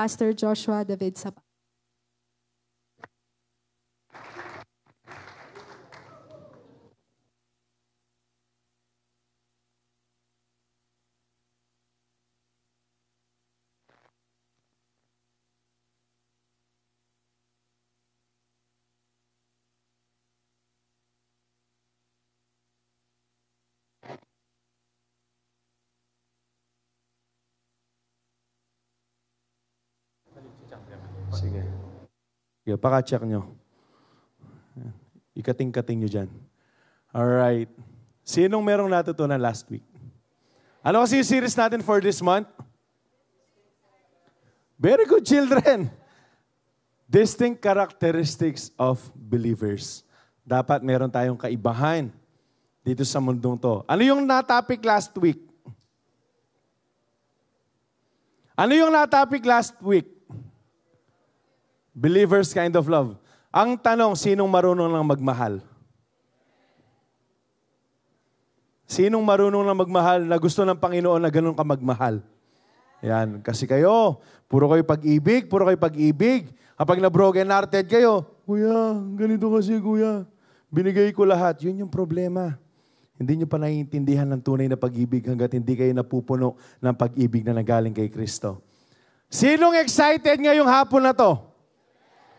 Pastor Joshua David Sabat. Sige, paka-check nyo. Ikating-kating nyo dyan. Alright. Sinong merong natutunan last week? Ano kasi yung series natin for this month? Very good, children. Distinct characteristics of believers. Dapat meron tayong kaibahan dito sa mundong to. Ano yung na-topic last week? Ano yung na-topic last week? Believers kind of love. Ang tanong, sinong marunong lang magmahal? Sinong marunong lang magmahal na gusto ng Panginoon na ganun ka magmahal? Yan. Kasi kayo, puro kayo pag-ibig, puro kayo pag-ibig. Kapag na-broken-hearted kayo, Kuya, ganito kasi kuya. Binigay ko lahat. Yun yung problema. Hindi nyo pa naiintindihan ng tunay na pag-ibig hanggat hindi kayo napupuno ng pag-ibig na nagaling kay Kristo. Sinong excited ngayong hapon na to?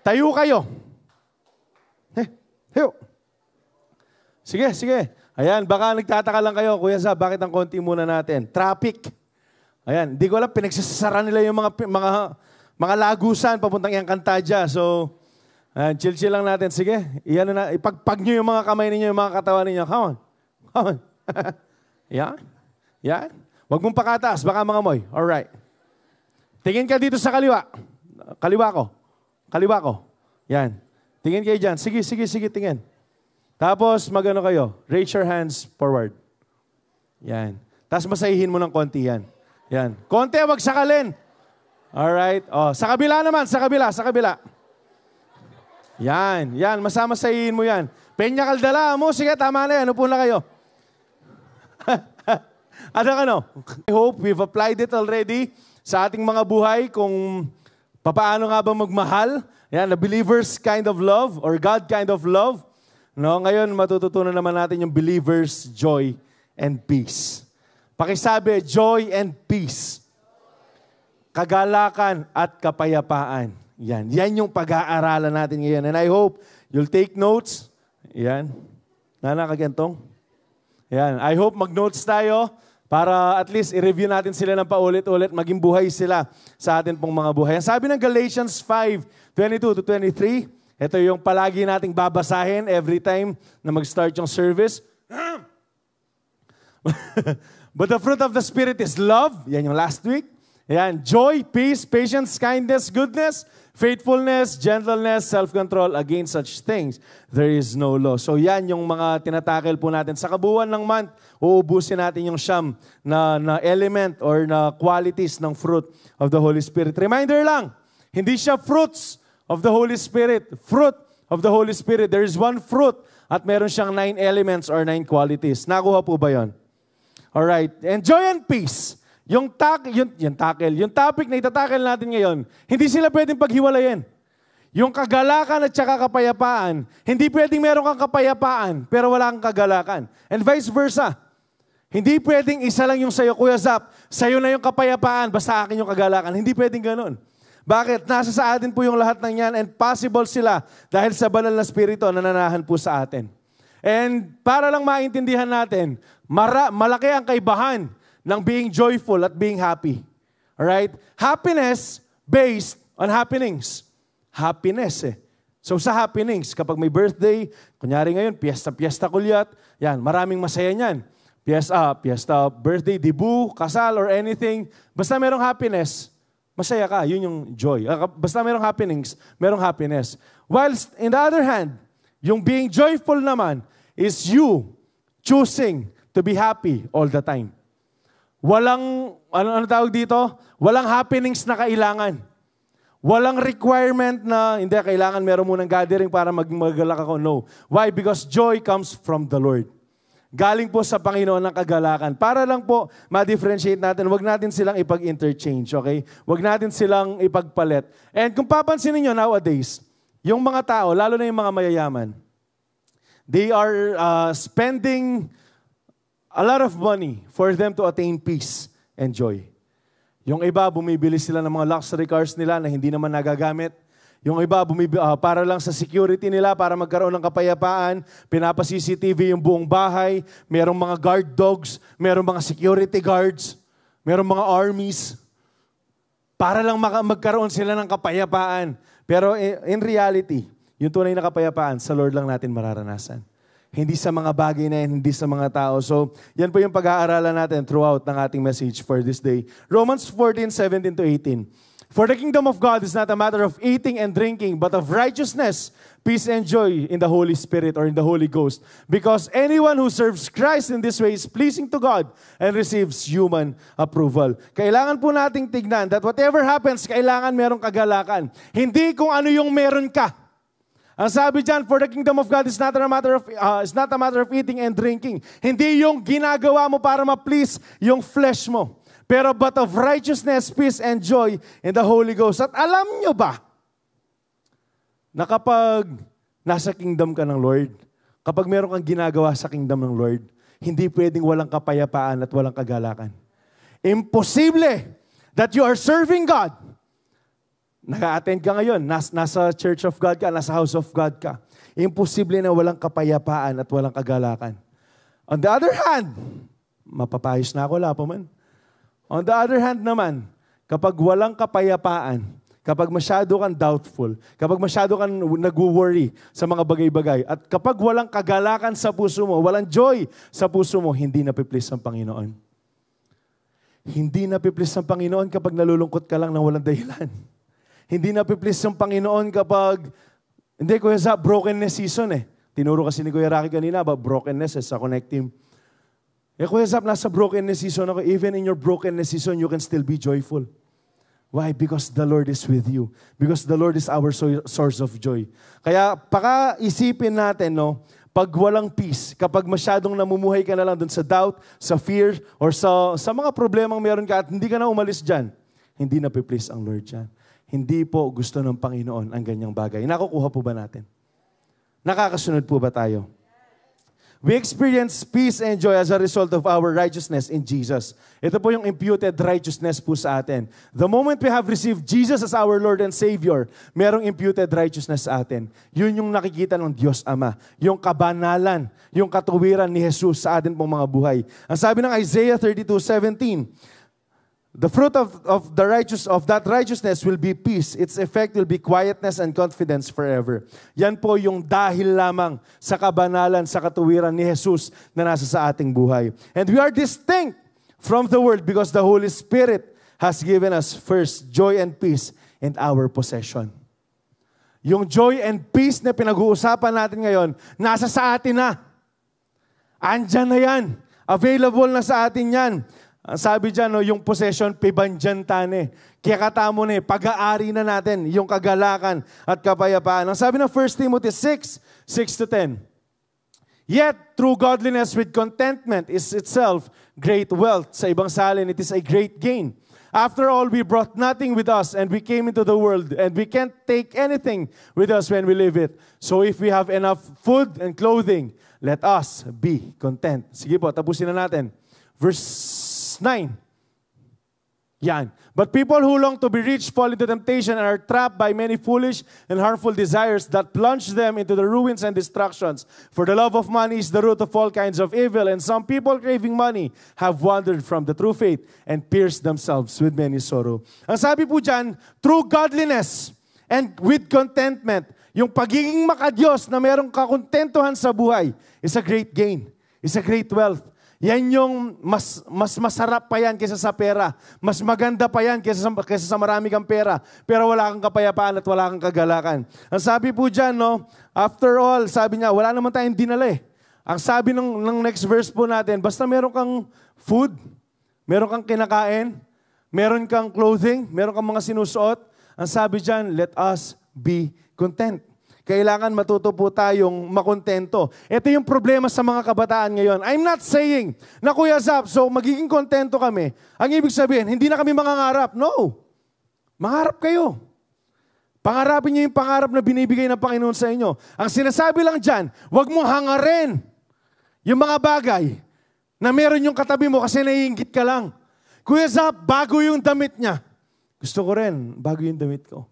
Tayo kayo. Eh, tayo. Sige, sige. Ayan, baka nagtataka lang kayo, Kuya Sa, bakit ang konti muna natin? Traffic. Ayan, di ko alam, pinagsasara nila yung mga, mga, mga lagusan papuntang yung Kantadya. So, ayan, chill-chill lang natin. Sige, iyan na, ipagpag nyo yung mga kamay ninyo, yung mga katawan ninyo. Come on. Come on. yeah? Yeah? Huwag mong pakataas, baka mga moy. Alright. Tingin ka dito sa kaliwa. Kaliwa ko. Kaliwa ko. Yan. Tingin kayo dyan. Sige, sige, sige, tingin. Tapos, magano kayo? Raise your hands forward. Yan. Tapos masahihin mo ng konti yan. Yan. Konti, wag sakalin. Alright. Oh, sa kabila naman, sa kabila, sa kabila. Yan, yan. Masama mo yan. Penya kaldala mo. Sige, tama na yan. Upo na kayo. ano ka no? I hope we've applied it already sa ating mga buhay kung Papaano nga ba magmahal? Yan, the believer's kind of love or God kind of love. No, ngayon matututunan naman natin yung believer's joy and peace. Pakisabi, joy and peace. Kagalakan at kapayapaan. Yan, yan yung pag-aaralan natin ngayon. And I hope you'll take notes. Yan. Nanakagantong. Yan. I hope mag-notes tayo. Para at least i-review natin sila ng paulit-ulit, maging buhay sila sa atin pong mga buhay. Ang sabi ng Galatians 5, 22 to 23, ito yung palagi nating babasahin every time na mag-start yung service. But the fruit of the Spirit is love. Yan yung last week. Yan, joy, peace, patience, kindness, goodness, Faithfulness, gentleness, self-control, against such things, there is no law. So yan yung mga tinatakil po natin. Sa kabuuan ng month, uubusin natin yung siyam na, na element or na qualities ng fruit of the Holy Spirit. Reminder lang, hindi siya fruits of the Holy Spirit. Fruit of the Holy Spirit. There is one fruit at meron siyang nine elements or nine qualities. Nakuha po ba yon? Alright. joy and peace yung, tak, yung, yung tackle, yung topic na itatackle natin ngayon, hindi sila pwedeng paghiwalayin. Yung kagalakan at saka kapayapaan, hindi pwedeng meron kang kapayapaan pero wala kang kagalakan. And vice versa. Hindi pwedeng isa lang yung sayo, Kuya Zap, sayo na yung kapayapaan, basta akin yung kagalakan. Hindi pwedeng ganun. Bakit? Nasa sa atin po yung lahat ng yan and possible sila dahil sa banal na spirito na nanahan po sa atin. And para lang maintindihan natin, mara, malaki ang kaibahan ng being joyful at being happy. Alright? Happiness based on happenings. Happiness eh. So sa happenings, kapag may birthday, kunyari ngayon, piyesta-piyesta kulyat, yan, maraming masaya niyan. Piyesta, piyesta, birthday, dibu, kasal, or anything. Basta merong happiness, masaya ka. Yun yung joy. Ah, basta merong happenings, merong happiness. Whilst, in the other hand, yung being joyful naman is you choosing to be happy all the time. Walang, ano, ano tawag dito? Walang happenings na kailangan. Walang requirement na, hindi, kailangan meron munang gathering para maging magalak ako. No. Why? Because joy comes from the Lord. Galing po sa Panginoon ng kagalakan. Para lang po ma-differentiate natin, wag natin silang ipag-interchange, okay? Wag natin silang ipagpalit. And kung papansin niyo nowadays, yung mga tao, lalo na yung mga mayayaman, they are uh, spending a lot of money for them to attain peace and joy. Yung iba, bumibili sila ng mga luxury cars nila na hindi naman nagagamit. Yung iba, bumib- uh, ah, para lang sa security nila, para magkaroon ng kapayapaan, pinapa-CCTV yung buong bahay, merong mga guard dogs, merong mga security guards, merong mga armies, para lang mag- magkaroon sila ng kapayapaan. Pero eh, in reality, yung tunay na kapayapaan, sa Lord lang natin mararanasan. Hindi sa mga bagay na yan, hindi sa mga tao. So, yan po yung pag-aaralan natin throughout ng ating message for this day. Romans 14, 17 to 18. For the kingdom of God is not a matter of eating and drinking, but of righteousness, peace, and joy in the Holy Spirit or in the Holy Ghost. Because anyone who serves Christ in this way is pleasing to God and receives human approval. Kailangan po nating tignan that whatever happens, kailangan merong kagalakan. Hindi kung ano yung meron ka. Ang sabi diyan, for the kingdom of God is not a matter of uh, is not a matter of eating and drinking. Hindi yung ginagawa mo para ma-please yung flesh mo. Pero but of righteousness, peace, and joy in the Holy Ghost. At alam nyo ba, na kapag nasa kingdom ka ng Lord, kapag meron kang ginagawa sa kingdom ng Lord, hindi pwedeng walang kapayapaan at walang kagalakan. Imposible that you are serving God Naka-attend ka ngayon, nas, nasa Church of God ka, nasa House of God ka. Imposible na walang kapayapaan at walang kagalakan. On the other hand, mapapayos na ako, wala pa man. On the other hand naman, kapag walang kapayapaan, kapag masyado kang doubtful, kapag masyado kang nag-worry sa mga bagay-bagay, at kapag walang kagalakan sa puso mo, walang joy sa puso mo, hindi please ng Panginoon. Hindi please ng Panginoon kapag nalulungkot ka lang ng walang dahilan. Hindi na please yung Panginoon kapag, hindi Kuya Zap, brokenness season eh. Tinuro kasi ni Kuya Rocky kanina ba, brokenness sa a connecting. Eh Kuya Zap, nasa brokenness season ako. Even in your brokenness season, you can still be joyful. Why? Because the Lord is with you. Because the Lord is our so- source of joy. Kaya paka-isipin natin, no, pag walang peace, kapag masyadong namumuhay ka na lang dun sa doubt, sa fear, or sa, sa mga problemang meron ka at hindi ka na umalis dyan, hindi na please ang Lord dyan. Hindi po gusto ng Panginoon ang ganyang bagay. Nakukuha po ba natin? Nakakasunod po ba tayo? We experience peace and joy as a result of our righteousness in Jesus. Ito po yung imputed righteousness po sa atin. The moment we have received Jesus as our Lord and Savior, merong imputed righteousness sa atin. Yun yung nakikita ng Diyos Ama. Yung kabanalan, yung katuwiran ni Jesus sa atin pong mga buhay. Ang sabi ng Isaiah 32:17, The fruit of, of the righteous of that righteousness will be peace. Its effect will be quietness and confidence forever. Yan po yung dahil lamang sa kabanalan, sa katuwiran ni Jesus na nasa sa ating buhay. And we are distinct from the world because the Holy Spirit has given us first joy and peace and our possession. Yung joy and peace na pinag-uusapan natin ngayon, nasa sa atin na. Andyan na yan. Available na sa atin yan. Ang sabi dyan, no, yung possession, pibanjan tane. Kaya katamo eh, pag-aari na natin yung kagalakan at kapayapaan. Ang sabi ng 1 Timothy 6, 6 to 10. Yet, true godliness with contentment is itself great wealth. Sa ibang salin, it is a great gain. After all, we brought nothing with us and we came into the world and we can't take anything with us when we leave it. So if we have enough food and clothing, let us be content. Sige po, tapusin na natin. Verse 9. Yan. But people who long to be rich fall into temptation and are trapped by many foolish and harmful desires that plunge them into the ruins and destructions. For the love of money is the root of all kinds of evil, and some people craving money have wandered from the true faith and pierced themselves with many sorrow. Ang sabi po dyan, through godliness and with contentment, yung pagiging makadyos na merong kakontentuhan sa buhay is a great gain, is a great wealth, yan yung mas, mas masarap pa yan kaysa sa pera. Mas maganda pa yan kaysa, sa, kaysa sa marami kang pera. Pero wala kang kapayapaan at wala kang kagalakan. Ang sabi po dyan, no, after all, sabi niya, wala naman tayong dinala eh. Ang sabi ng, ng next verse po natin, basta meron kang food, meron kang kinakain, meron kang clothing, meron kang mga sinusuot, ang sabi dyan, let us be content. Kailangan matuto po tayong makontento. Ito yung problema sa mga kabataan ngayon. I'm not saying na Kuya Zap, so magiging kontento kami. Ang ibig sabihin, hindi na kami mangangarap. No. Mangarap kayo. Pangarapin niyo yung pangarap na binibigay ng Panginoon sa inyo. Ang sinasabi lang dyan, huwag mong hangarin yung mga bagay na meron yung katabi mo kasi naiingit ka lang. Kuya Zap, bago yung damit niya. Gusto ko rin, bago yung damit ko.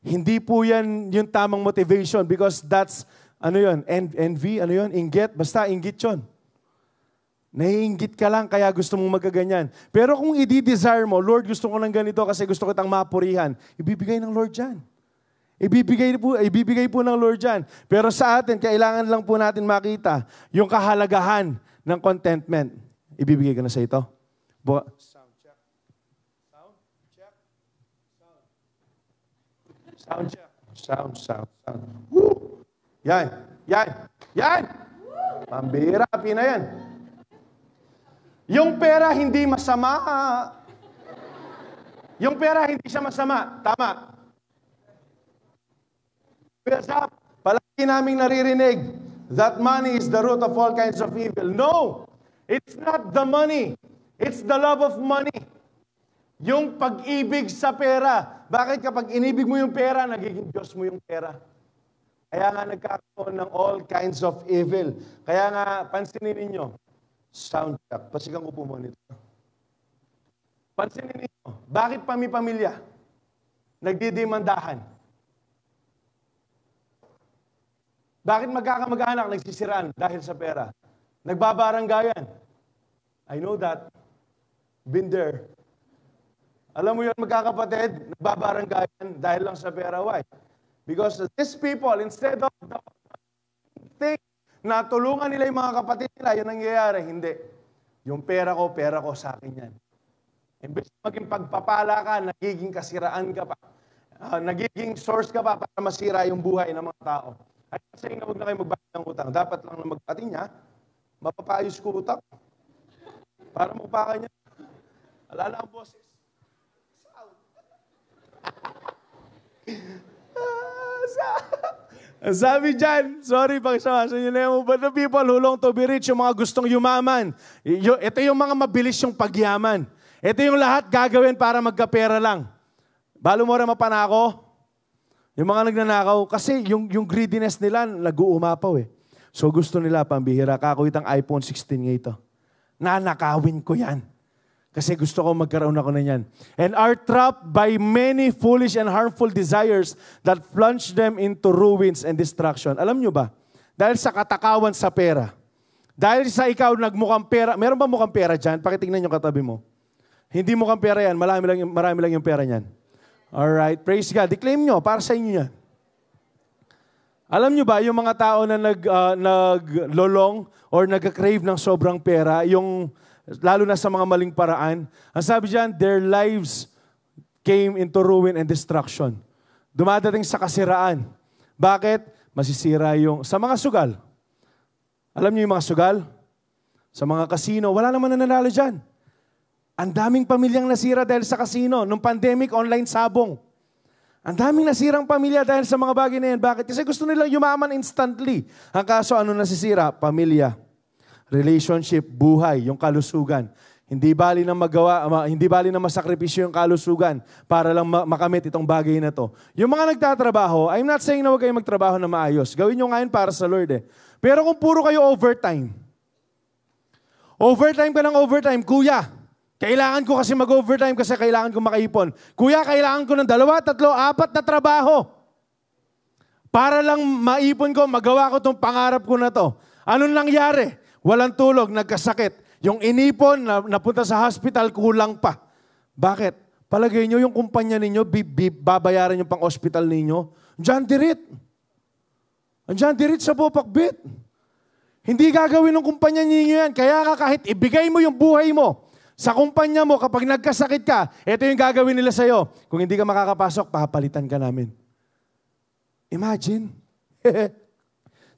Hindi po yan yung tamang motivation because that's, ano yun, envy, ano yun, inggit, basta inggit yun. Naiinggit ka lang kaya gusto mong magkaganyan. Pero kung i-desire mo, Lord, gusto ko ng ganito kasi gusto kitang mapurihan, ibibigay ng Lord yan. Ibibigay po, ibibigay po ng Lord yan. Pero sa atin, kailangan lang po natin makita yung kahalagahan ng contentment. Ibibigay ko na sa ito. Sound check. Sound, sound, sound. Woo! Yan, yan, yan! Pambira, pina yan. Yung pera hindi masama. Yung pera hindi siya masama. Tama. Pwede sa palagi naming naririnig that money is the root of all kinds of evil. No! It's not the money. It's the love of money. Yung pag-ibig sa pera. Bakit kapag inibig mo yung pera, nagiging Diyos mo yung pera? Kaya nga nagkakaroon ng all kinds of evil. Kaya nga, pansinin ninyo, sound check. Pasigang ko po mo nito. Pansinin ninyo, bakit pa may pamilya? Nagdidimandahan. Bakit magkakamag-anak nagsisiraan dahil sa pera? Nagbabaranggayan. I know that. Been there. Alam mo yun, magkakapatid, nagbabaranggayan dahil lang sa pera. Why? Because these people, instead of the thing na tulungan nila yung mga kapatid nila, yun ang nangyayari. Hindi. Yung pera ko, pera ko, sa akin yan. Imbes na maging pagpapala ka, nagiging kasiraan ka pa. Uh, nagiging source ka pa para masira yung buhay ng mga tao. Ay, kasi nga huwag na kayo magbayad ng utang. Dapat lang na magpati niya, mapapayos ko utang. Para magpaka niya. Alala ang boses. Ang ah, sabi dyan, sorry, pakisawasa nyo na yung but the people who long to be rich, yung mga gustong yumaman. Ito yung mga mabilis yung pagyaman. Ito yung lahat gagawin para magkapera lang. Balo mo rin mapanako, yung mga nagnanakaw, kasi yung, yung greediness nila nag-uumapaw eh. So gusto nila, pambihira, kakawit ang iPhone 16 ngayon ito. Nanakawin ko yan. Kasi gusto ko magkaroon ako na yan. And are trapped by many foolish and harmful desires that plunge them into ruins and destruction. Alam nyo ba? Dahil sa katakawan sa pera. Dahil sa ikaw nagmukhang pera. Meron ba mukhang pera dyan? Pakitingnan yung katabi mo. Hindi mukhang pera yan. Marami lang, marami lang yung pera niyan. Alright. Praise God. Declaim nyo. Para sa inyo yan. Alam nyo ba, yung mga tao na nag, uh, naglolong or nag-crave ng sobrang pera, yung lalo na sa mga maling paraan. Ang sabi diyan, their lives came into ruin and destruction. Dumadating sa kasiraan. Bakit? Masisira yung, sa mga sugal. Alam niyo yung mga sugal? Sa mga kasino, wala naman nananalo dyan. Ang daming pamilyang nasira dahil sa kasino. Nung pandemic, online sabong. Ang daming nasirang pamilya dahil sa mga bagay na yan. Bakit? Kasi gusto nilang yumaman instantly. Ang kaso, ano nasisira? Pamilya relationship, buhay, yung kalusugan. Hindi bali na magawa, ma, hindi bali na masakripisyo yung kalusugan para lang ma- makamit itong bagay na to. Yung mga nagtatrabaho, I'm not saying na huwag kayong magtrabaho na maayos. Gawin nyo ngayon para sa Lord eh. Pero kung puro kayo overtime, overtime ka ng overtime, kuya, kailangan ko kasi mag-overtime kasi kailangan ko makaipon. Kuya, kailangan ko ng dalawa, tatlo, apat na trabaho. Para lang maipon ko, magawa ko itong pangarap ko na to. Anong nangyari? Walang tulog, nagkasakit. Yung inipon, napunta sa hospital, kulang pa. Bakit? Palagay nyo yung kumpanya ninyo, babayaran yung pang-hospital ninyo. Diyan dirit. Diyan dirit sa bupakbit. Hindi gagawin ng kumpanya ninyo yan. Kaya ka kahit ibigay mo yung buhay mo sa kumpanya mo, kapag nagkasakit ka, ito yung gagawin nila sa'yo. Kung hindi ka makakapasok, papalitan ka namin. Imagine.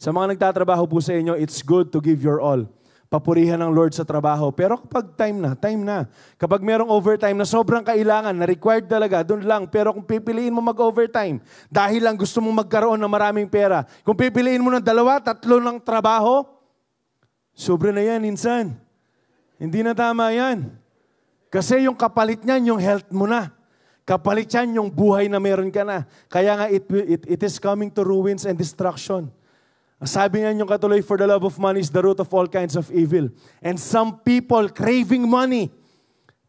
Sa mga nagtatrabaho po sa inyo, it's good to give your all. Papurihan ng Lord sa trabaho. Pero kapag time na, time na. Kapag merong overtime na sobrang kailangan, na required talaga, doon lang. Pero kung pipiliin mo mag-overtime, dahil lang gusto mong magkaroon ng maraming pera, kung pipiliin mo ng dalawa, tatlo ng trabaho, sobra na yan, insan. Hindi na tama yan. Kasi yung kapalit niyan, yung health mo na. Kapalit yan yung buhay na meron ka na. Kaya nga, it, it, it is coming to ruins and destruction. Sabi nga yung katuloy, for the love of money is the root of all kinds of evil. And some people craving money.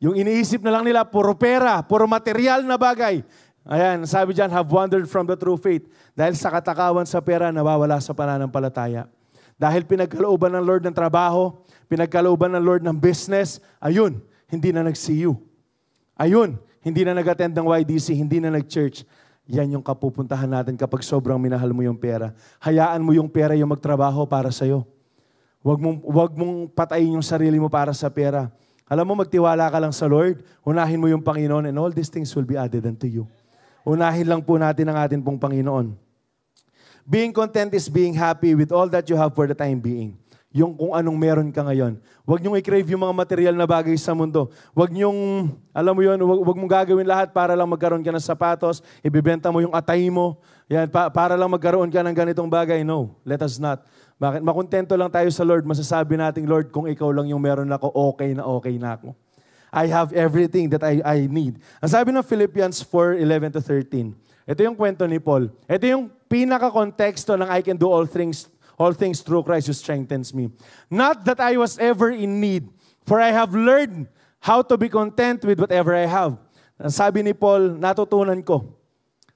Yung iniisip na lang nila, puro pera, puro material na bagay. Ayan, sabi diyan, have wandered from the true faith. Dahil sa katakawan sa pera, nawawala sa pananampalataya. Dahil pinagkalooban ng Lord ng trabaho, pinagkalooban ng Lord ng business, ayun, hindi na nag-CU. Ayun, hindi na nag-attend ng YDC, hindi na nag-church. Yan yung kapupuntahan natin kapag sobrang minahal mo yung pera. Hayaan mo yung pera yung magtrabaho para sa'yo. Huwag mong, huwag mong patayin yung sarili mo para sa pera. Alam mo, magtiwala ka lang sa Lord, unahin mo yung Panginoon, and all these things will be added unto you. Unahin lang po natin ang atin pong Panginoon. Being content is being happy with all that you have for the time being yung kung anong meron ka ngayon. Huwag niyong i-crave yung mga material na bagay sa mundo. Huwag niyong, alam mo yun, huwag, huwag mong gagawin lahat para lang magkaroon ka ng sapatos, ibibenta mo yung atay mo, yan, pa, para lang magkaroon ka ng ganitong bagay. No, let us not. Bakit? Makontento lang tayo sa Lord. Masasabi natin, Lord, kung ikaw lang yung meron ako, okay na okay na ako. I have everything that I, I need. Ang sabi ng Philippians 4, 11 to 13. Ito yung kwento ni Paul. Ito yung pinaka-konteksto ng I can do all things All things through Christ who strengthens me. Not that I was ever in need, for I have learned how to be content with whatever I have. Sabi ni Paul, natutunan ko.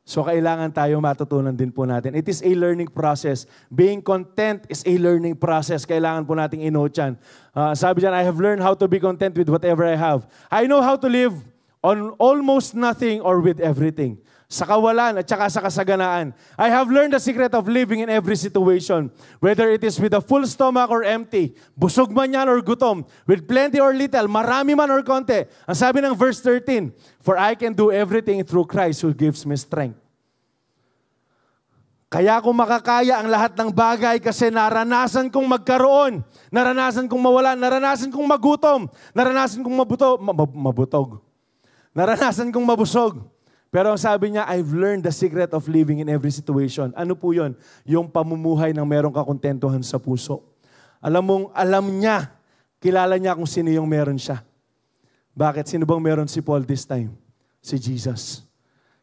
So kailangan tayo matutunan din po natin. It is a learning process. Being content is a learning process. Kailangan po nating inote yan. Uh, sabi dyan, I have learned how to be content with whatever I have. I know how to live on almost nothing or with everything sa kawalan at saka sa kasaganaan. I have learned the secret of living in every situation, whether it is with a full stomach or empty, busog man yan or gutom, with plenty or little, marami man or konti. Ang sabi ng verse 13, For I can do everything through Christ who gives me strength. Kaya ko makakaya ang lahat ng bagay kasi naranasan kong magkaroon, naranasan kong mawalan, naranasan kong magutom, naranasan kong mabuto, mab- mabutog, naranasan kong mabusog, pero ang sabi niya, I've learned the secret of living in every situation. Ano po yon? Yung pamumuhay ng merong kakontentuhan sa puso. Alam mong, alam niya, kilala niya kung sino yung meron siya. Bakit? Sino bang meron si Paul this time? Si Jesus.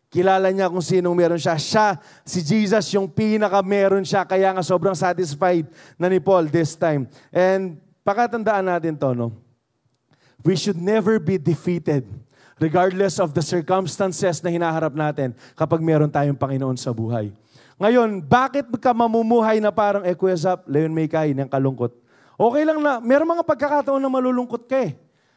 Kilala niya kung sino meron siya. Siya, si Jesus, yung pinaka meron siya. Kaya nga sobrang satisfied na ni Paul this time. And pakatandaan natin to, no? We should never be defeated regardless of the circumstances na hinaharap natin kapag meron tayong Panginoon sa buhay. Ngayon, bakit ka mamumuhay na parang Equezap, eh, Leon May Maykay, ng kalungkot? Okay lang na, meron mga pagkakataon na malulungkot ka eh.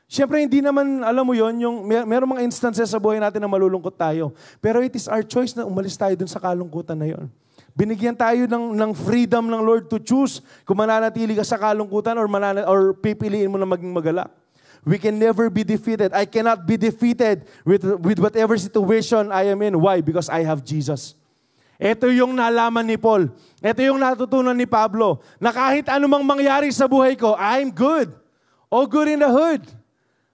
Siyempre, hindi naman, alam mo yon yung mer- merong mga instances sa buhay natin na malulungkot tayo. Pero it is our choice na umalis tayo dun sa kalungkutan na yon. Binigyan tayo ng, ng freedom ng Lord to choose kung mananatili ka sa kalungkutan or, manana- or pipiliin mo na maging magalak. We can never be defeated. I cannot be defeated with, with whatever situation I am in. Why? Because I have Jesus. Ito yung nalaman ni Paul. Ito yung natutunan ni Pablo. Na kahit anumang mangyari sa buhay ko, I'm good. All good in the hood.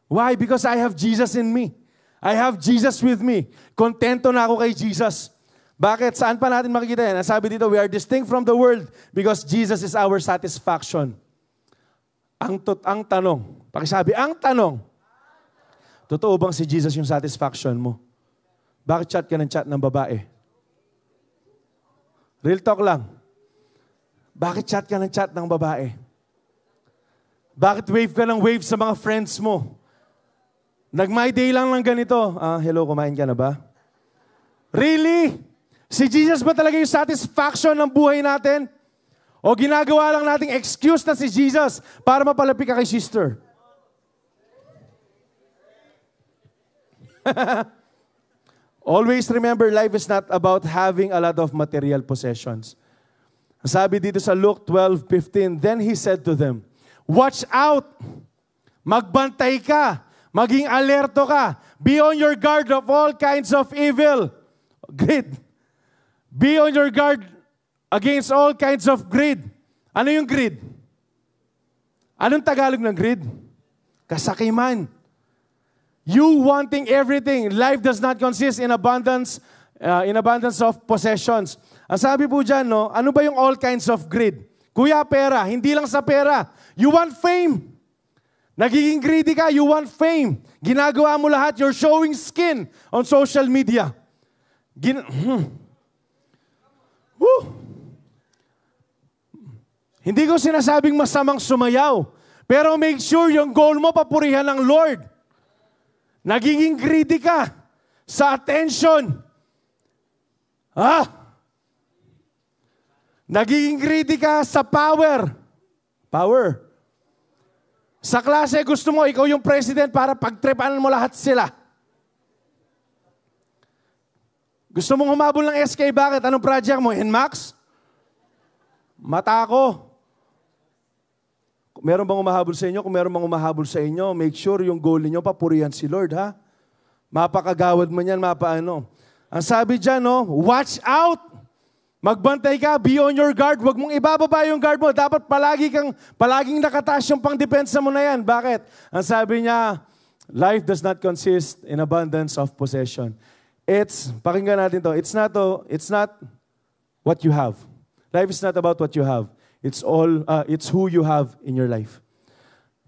Why? Because I have Jesus in me. I have Jesus with me. Kontento na ako kay Jesus. Bakit? Saan pa natin makikita yan? Sabi dito, we are distinct from the world because Jesus is our satisfaction. Ang, tut- ang tanong, Pakisabi, ang tanong, totoo bang si Jesus yung satisfaction mo? Bakit chat ka ng chat ng babae? Real talk lang. Bakit chat ka ng chat ng babae? Bakit wave ka ng wave sa mga friends mo? Nag-my day lang lang ganito. Ah, hello, kumain ka na ba? Really? Si Jesus ba talaga yung satisfaction ng buhay natin? O ginagawa lang nating excuse na si Jesus para mapalapit ka kay sister? Always remember, life is not about having a lot of material possessions. Sabi dito sa Luke 12:15, Then he said to them, Watch out! Magbantay ka! Maging alerto ka! Be on your guard of all kinds of evil. Greed. Be on your guard against all kinds of greed. Ano yung greed? Anong Tagalog ng greed? Kasakiman. You wanting everything. Life does not consist in abundance, uh, in abundance of possessions. Ang sabi po dyan, no, ano ba yung all kinds of greed? Kuya, pera. Hindi lang sa pera. You want fame. Nagiging greedy ka, you want fame. Ginagawa mo lahat, you're showing skin on social media. Gin hmm. Woo. Hindi ko sinasabing masamang sumayaw. Pero make sure yung goal mo papurihan ng Lord. Nagiging greedy ka sa attention. Ha? Nagiging greedy ka sa power. Power. Sa klase, gusto mo, ikaw yung president para pagtripanan mo lahat sila. Gusto mong humabol ng SK, bakit? Anong project mo? NMAX? Mata ko. Meron bang umahabol sa inyo? Kung meron bang umahabol sa inyo, make sure yung goal niyo papurihan si Lord, ha? Mapakagawad mo yan, mapaano. Ang sabi diyan, no, oh, watch out! Magbantay ka, be on your guard. Huwag mong ibababa yung guard mo. Dapat palagi kang, palaging nakataas yung pang-depensa mo na yan. Bakit? Ang sabi niya, life does not consist in abundance of possession. It's, pakinggan natin to, it's not, to, oh, it's not what you have. Life is not about what you have. It's all, uh, it's who you have in your life.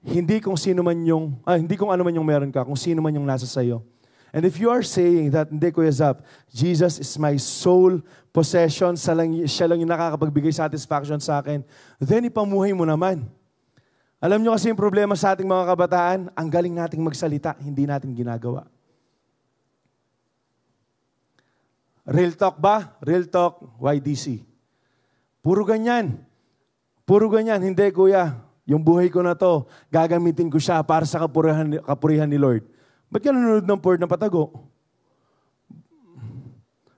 Hindi kung sino man yung, ah, hindi kung ano man yung meron ka, kung sino man yung nasa sa'yo. And if you are saying that, hindi Kuya Zap, Jesus is my sole possession, siya lang, siya lang yung nakakapagbigay satisfaction sa akin, then ipamuhay mo naman. Alam nyo kasi yung problema sa ating mga kabataan, ang galing nating magsalita, hindi natin ginagawa. Real talk ba? Real talk, YDC. Puro ganyan. Puro ganyan. Hindi, kuya. Yung buhay ko na to, gagamitin ko siya para sa kapurihan, kapurihan ni Lord. Ba't ka nanonood ng Ford na patago?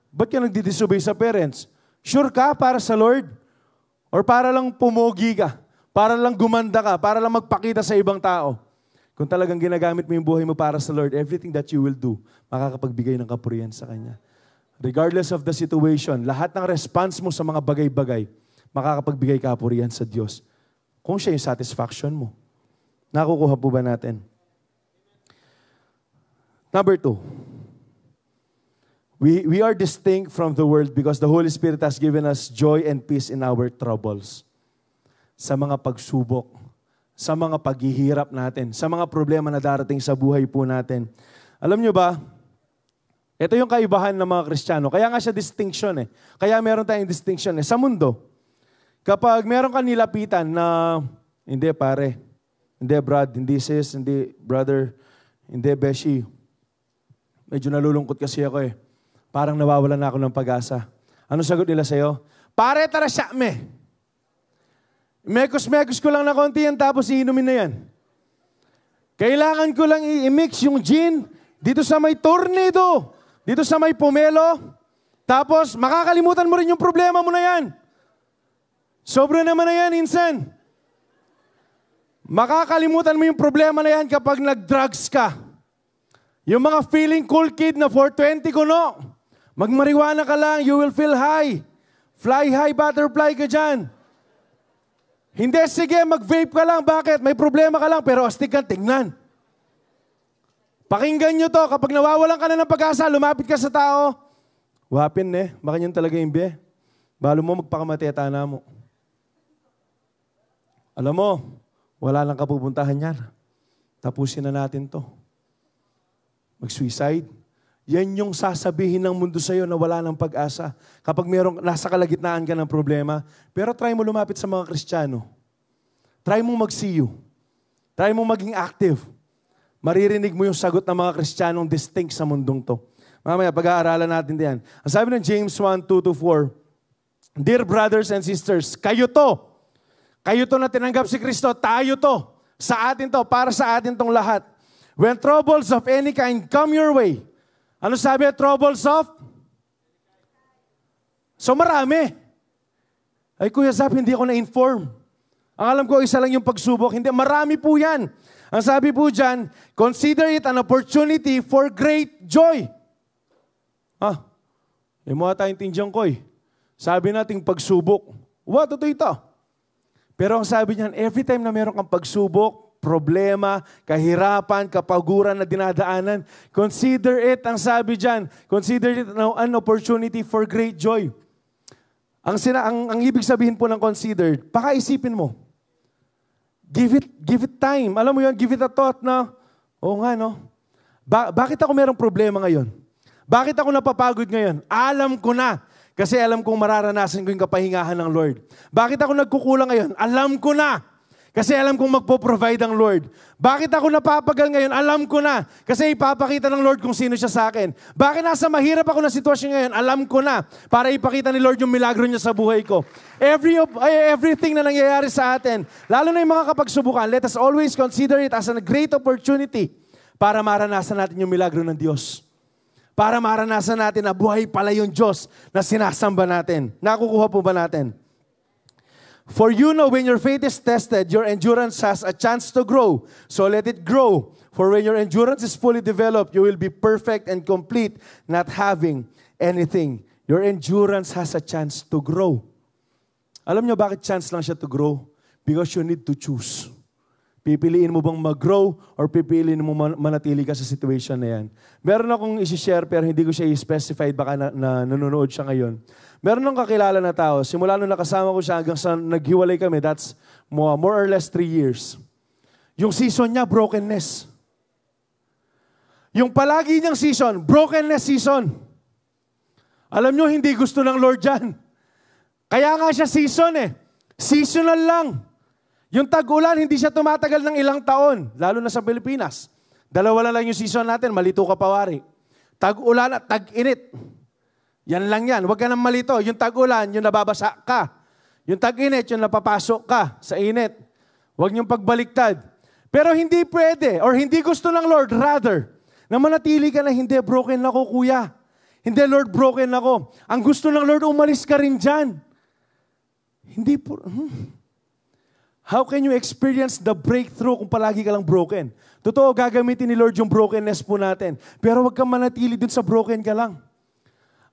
Ba't ka nagdidisobey sa parents? Sure ka para sa Lord? Or para lang pumogi ka? Para lang gumanda ka? Para lang magpakita sa ibang tao? Kung talagang ginagamit mo yung buhay mo para sa Lord, everything that you will do, makakapagbigay ng kapurihan sa Kanya. Regardless of the situation, lahat ng response mo sa mga bagay-bagay, makakapagbigay ka po riyan sa Diyos. Kung siya yung satisfaction mo. Nakukuha po ba natin? Number two, we, we are distinct from the world because the Holy Spirit has given us joy and peace in our troubles. Sa mga pagsubok, sa mga paghihirap natin, sa mga problema na darating sa buhay po natin. Alam nyo ba, ito yung kaibahan ng mga Kristiyano. Kaya nga siya distinction eh. Kaya meron tayong distinction eh. Sa mundo, Kapag meron kang nilapitan na, hindi pare, hindi Brad, hindi sis, hindi brother, hindi Beshi. Medyo nalulungkot kasi ako eh. Parang nawawalan na ako ng pag-asa. Ano sagot nila sa'yo? Pare, tara siya me. Mekos-mekos ko lang na konti yan tapos iinumin na yan. Kailangan ko lang i-mix yung gin dito sa may tornado, dito sa may pomelo, tapos makakalimutan mo rin yung problema mo na yan. Sobra naman na yan, insan. Makakalimutan mo yung problema na yan kapag nag-drugs ka. Yung mga feeling cool kid na 420 ko, no? Magmariwana ka lang, you will feel high. Fly high, butterfly ka dyan. Hindi, sige, mag-vape ka lang. Bakit? May problema ka lang, pero astig kang tingnan. Pakinggan nyo to, kapag nawawalan ka na ng pag-asa, lumapit ka sa tao, wapin eh, baka yun talaga imbe. Balo mo, magpakamateta na mo. Alam mo, wala lang kapupuntahan yan. Tapusin na natin to. Mag-suicide. Yan yung sasabihin ng mundo sa'yo na wala ng pag-asa. Kapag merong, nasa kalagitnaan ka ng problema, pero try mo lumapit sa mga Kristiyano. Try mo mag-see Try mo maging active. Maririnig mo yung sagot ng mga Kristiyanong distinct sa mundong to. Mamaya, pag-aaralan natin yan. Ang sabi ng James 1, 2 to 4, Dear brothers and sisters, kayo to, kayo to na tinanggap si Kristo, tayo to. Sa atin to, para sa atin tong lahat. When troubles of any kind come your way. Ano sabi troubles of? So marami. Ay Kuya Zap, hindi ako na-inform. Ang alam ko, isa lang yung pagsubok. Hindi, marami po yan. Ang sabi po dyan, consider it an opportunity for great joy. Ah, yung mga tayong tindyang ko eh. Sabi nating pagsubok. What? Ito ito. Pero ang sabi niyan, every time na meron kang pagsubok, problema, kahirapan, kapaguran na dinadaanan, consider it, ang sabi diyan, consider it an opportunity for great joy. Ang, sina, ang, ang ibig sabihin po ng consider, pakaisipin mo. Give it, give it time. Alam mo yon give it a thought na, oo oh, nga no, ba- bakit ako merong problema ngayon? Bakit ako napapagod ngayon? Alam ko na kasi alam kong mararanasan ko yung kapahingahan ng Lord. Bakit ako nagkukulang ngayon? Alam ko na. Kasi alam kong magpo-provide ang Lord. Bakit ako napapagal ngayon? Alam ko na. Kasi ipapakita ng Lord kung sino siya sa akin. Bakit nasa mahirap ako na sitwasyon ngayon? Alam ko na. Para ipakita ni Lord yung milagro niya sa buhay ko. Every of, everything na nangyayari sa atin, lalo na yung mga kapagsubukan, let us always consider it as a great opportunity para maranasan natin yung milagro ng Diyos para maranasan natin na buhay pala yung Diyos na sinasamba natin. Nakukuha po ba natin? For you know when your faith is tested, your endurance has a chance to grow. So let it grow. For when your endurance is fully developed, you will be perfect and complete, not having anything. Your endurance has a chance to grow. Alam nyo bakit chance lang siya to grow? Because you need to choose. Pipiliin mo bang mag-grow or pipiliin mo manatili ka sa situation na yan? Meron akong isi-share pero hindi ko siya i-specified baka na, na nanonood siya ngayon. Meron akong kakilala na tao, simula nung nakasama ko siya hanggang sa naghiwalay kami, that's more, more or less three years. Yung season niya, brokenness. Yung palagi niyang season, brokenness season. Alam nyo, hindi gusto ng Lord yan. Kaya nga siya season eh. Seasonal lang. Yung tag-ulan, hindi siya tumatagal ng ilang taon, lalo na sa Pilipinas. Dalawa lang lang yung season natin, malito ka pawari. Tag-ulan at tag-init. Yan lang yan. Huwag ka nang malito. Yung tag-ulan, yung nababasa ka. Yung tag-init, yung napapasok ka sa init. Huwag niyong pagbaliktad. Pero hindi pwede or hindi gusto ng Lord. Rather, na manatili ka na hindi broken ako, kuya. Hindi, Lord, broken ako. Ang gusto ng Lord, umalis ka rin dyan. Hindi po. Hmm. How can you experience the breakthrough kung palagi ka lang broken? Totoo, gagamitin ni Lord yung brokenness po natin. Pero huwag kang manatili dun sa broken ka lang.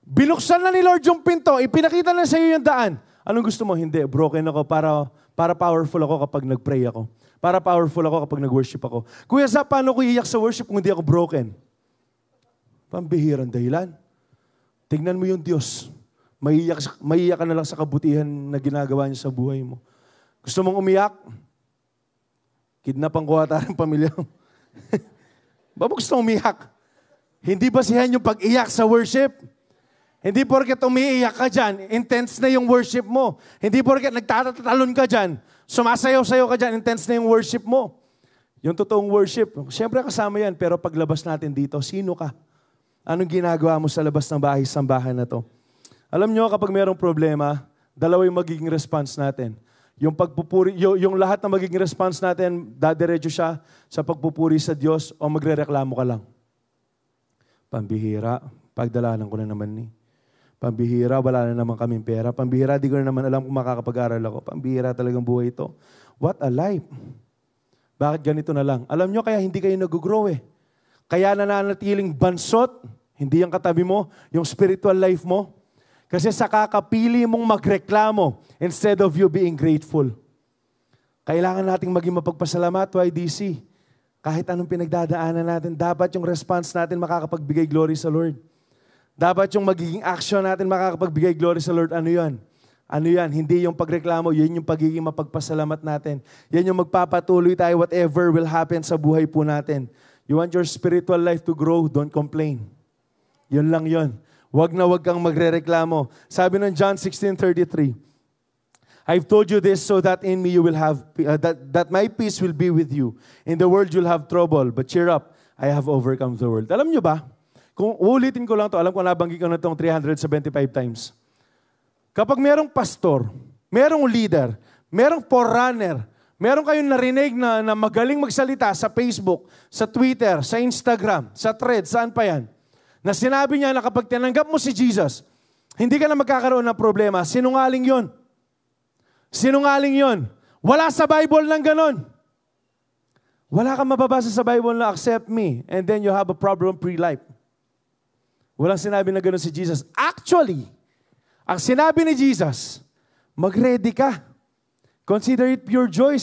Binuksan na ni Lord yung pinto, ipinakita na sa iyo yung daan. Anong gusto mo? Hindi, broken ako para, para powerful ako kapag nag-pray ako. Para powerful ako kapag nag-worship ako. Kuya Zap, paano ko iiyak sa worship kung hindi ako broken? Pambihirang dahilan. Tingnan mo yung Diyos. Maiiyak, maiiyak ka na lang sa kabutihan na ginagawa niya sa buhay mo. Gusto mong umiyak? Kidnap ko ata ng pamilya mo. ba gusto umiyak? Hindi ba siyan yung pag-iyak sa worship? Hindi porket umiiyak ka dyan, intense na yung worship mo. Hindi porket nagtatatalon ka dyan, sumasayaw-sayaw ka dyan, intense na yung worship mo. Yung totoong worship, siyempre kasama yan, pero paglabas natin dito, sino ka? Anong ginagawa mo sa labas ng bahay, sambahan na to? Alam nyo, kapag mayroong problema, dalawa yung magiging response natin. Yung pagpupuri, yung, yung lahat na magiging response natin, dadiretso siya sa pagpupuri sa Diyos o magrereklamo ka lang. Pambihira, pagdalanan ko na naman ni. Pambihira, wala na naman kaming pera. Pambihira, di ko na naman alam kung makakapag-aral ako. Pambihira talagang buhay ito. What a life. Bakit ganito na lang? Alam nyo, kaya hindi kayo nag-grow eh. Kaya nananatiling bansot, hindi yung katabi mo, yung spiritual life mo, kasi sa kakapili mong magreklamo instead of you being grateful. Kailangan nating maging mapagpasalamat, YDC. Kahit anong pinagdadaanan natin, dapat yung response natin makakapagbigay glory sa Lord. Dapat yung magiging action natin makakapagbigay glory sa Lord. Ano yan? Ano yan? Hindi yung pagreklamo, yun yung pagiging mapagpasalamat natin. Yan yung magpapatuloy tayo whatever will happen sa buhay po natin. You want your spiritual life to grow, don't complain. Yun lang yun. Huwag na huwag kang magrereklamo. Sabi ng John 16:33, I've told you this so that in me you will have uh, that that my peace will be with you. In the world you'll have trouble, but cheer up. I have overcome the world. Alam nyo ba? Kung ulitin ko lang to, alam ko nabanggit ko na itong 375 times. Kapag merong pastor, merong leader, merong forerunner, meron kayong narinig na, na magaling magsalita sa Facebook, sa Twitter, sa Instagram, sa thread, saan pa yan? na sinabi niya na kapag tinanggap mo si Jesus, hindi ka na magkakaroon ng problema. Sinungaling yon. Sinungaling yon. Wala sa Bible ng ganon. Wala kang mababasa sa Bible na accept me and then you have a problem pre-life. Walang sinabi na gano'n si Jesus. Actually, ang sinabi ni Jesus, mag-ready ka. Consider it pure joy.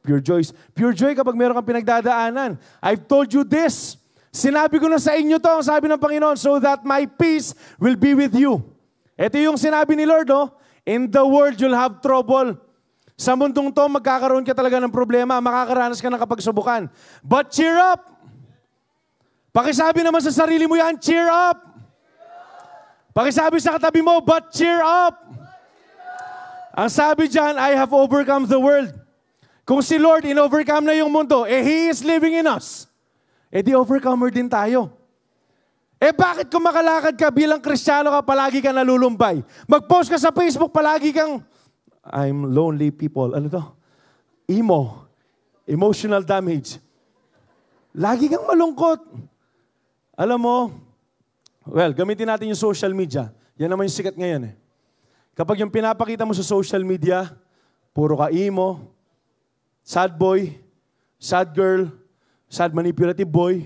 Pure joy. Pure joy kapag meron kang pinagdadaanan. I've told you this. Sinabi ko na sa inyo to, ang sabi ng Panginoon, so that my peace will be with you. Ito yung sinabi ni Lord, no? in the world you'll have trouble. Sa mundong to, magkakaroon ka talaga ng problema, makakaranas ka ng kapagsubukan. But cheer up! Pakisabi naman sa sarili mo yan, cheer up! Pakisabi sa katabi mo, but cheer up! Ang sabi dyan, I have overcome the world. Kung si Lord in-overcome na yung mundo, eh He is living in us. Eh di overcomer din tayo. Eh bakit kung makalakad ka bilang kristyano ka, palagi kang nalulumbay? Mag-post ka sa Facebook, palagi kang, I'm lonely people. Ano to? Emo. Emotional damage. Lagi kang malungkot. Alam mo, well, gamitin natin yung social media. Yan naman yung sikat ngayon eh. Kapag yung pinapakita mo sa social media, puro ka emo, sad boy, sad girl, sad manipulative boy,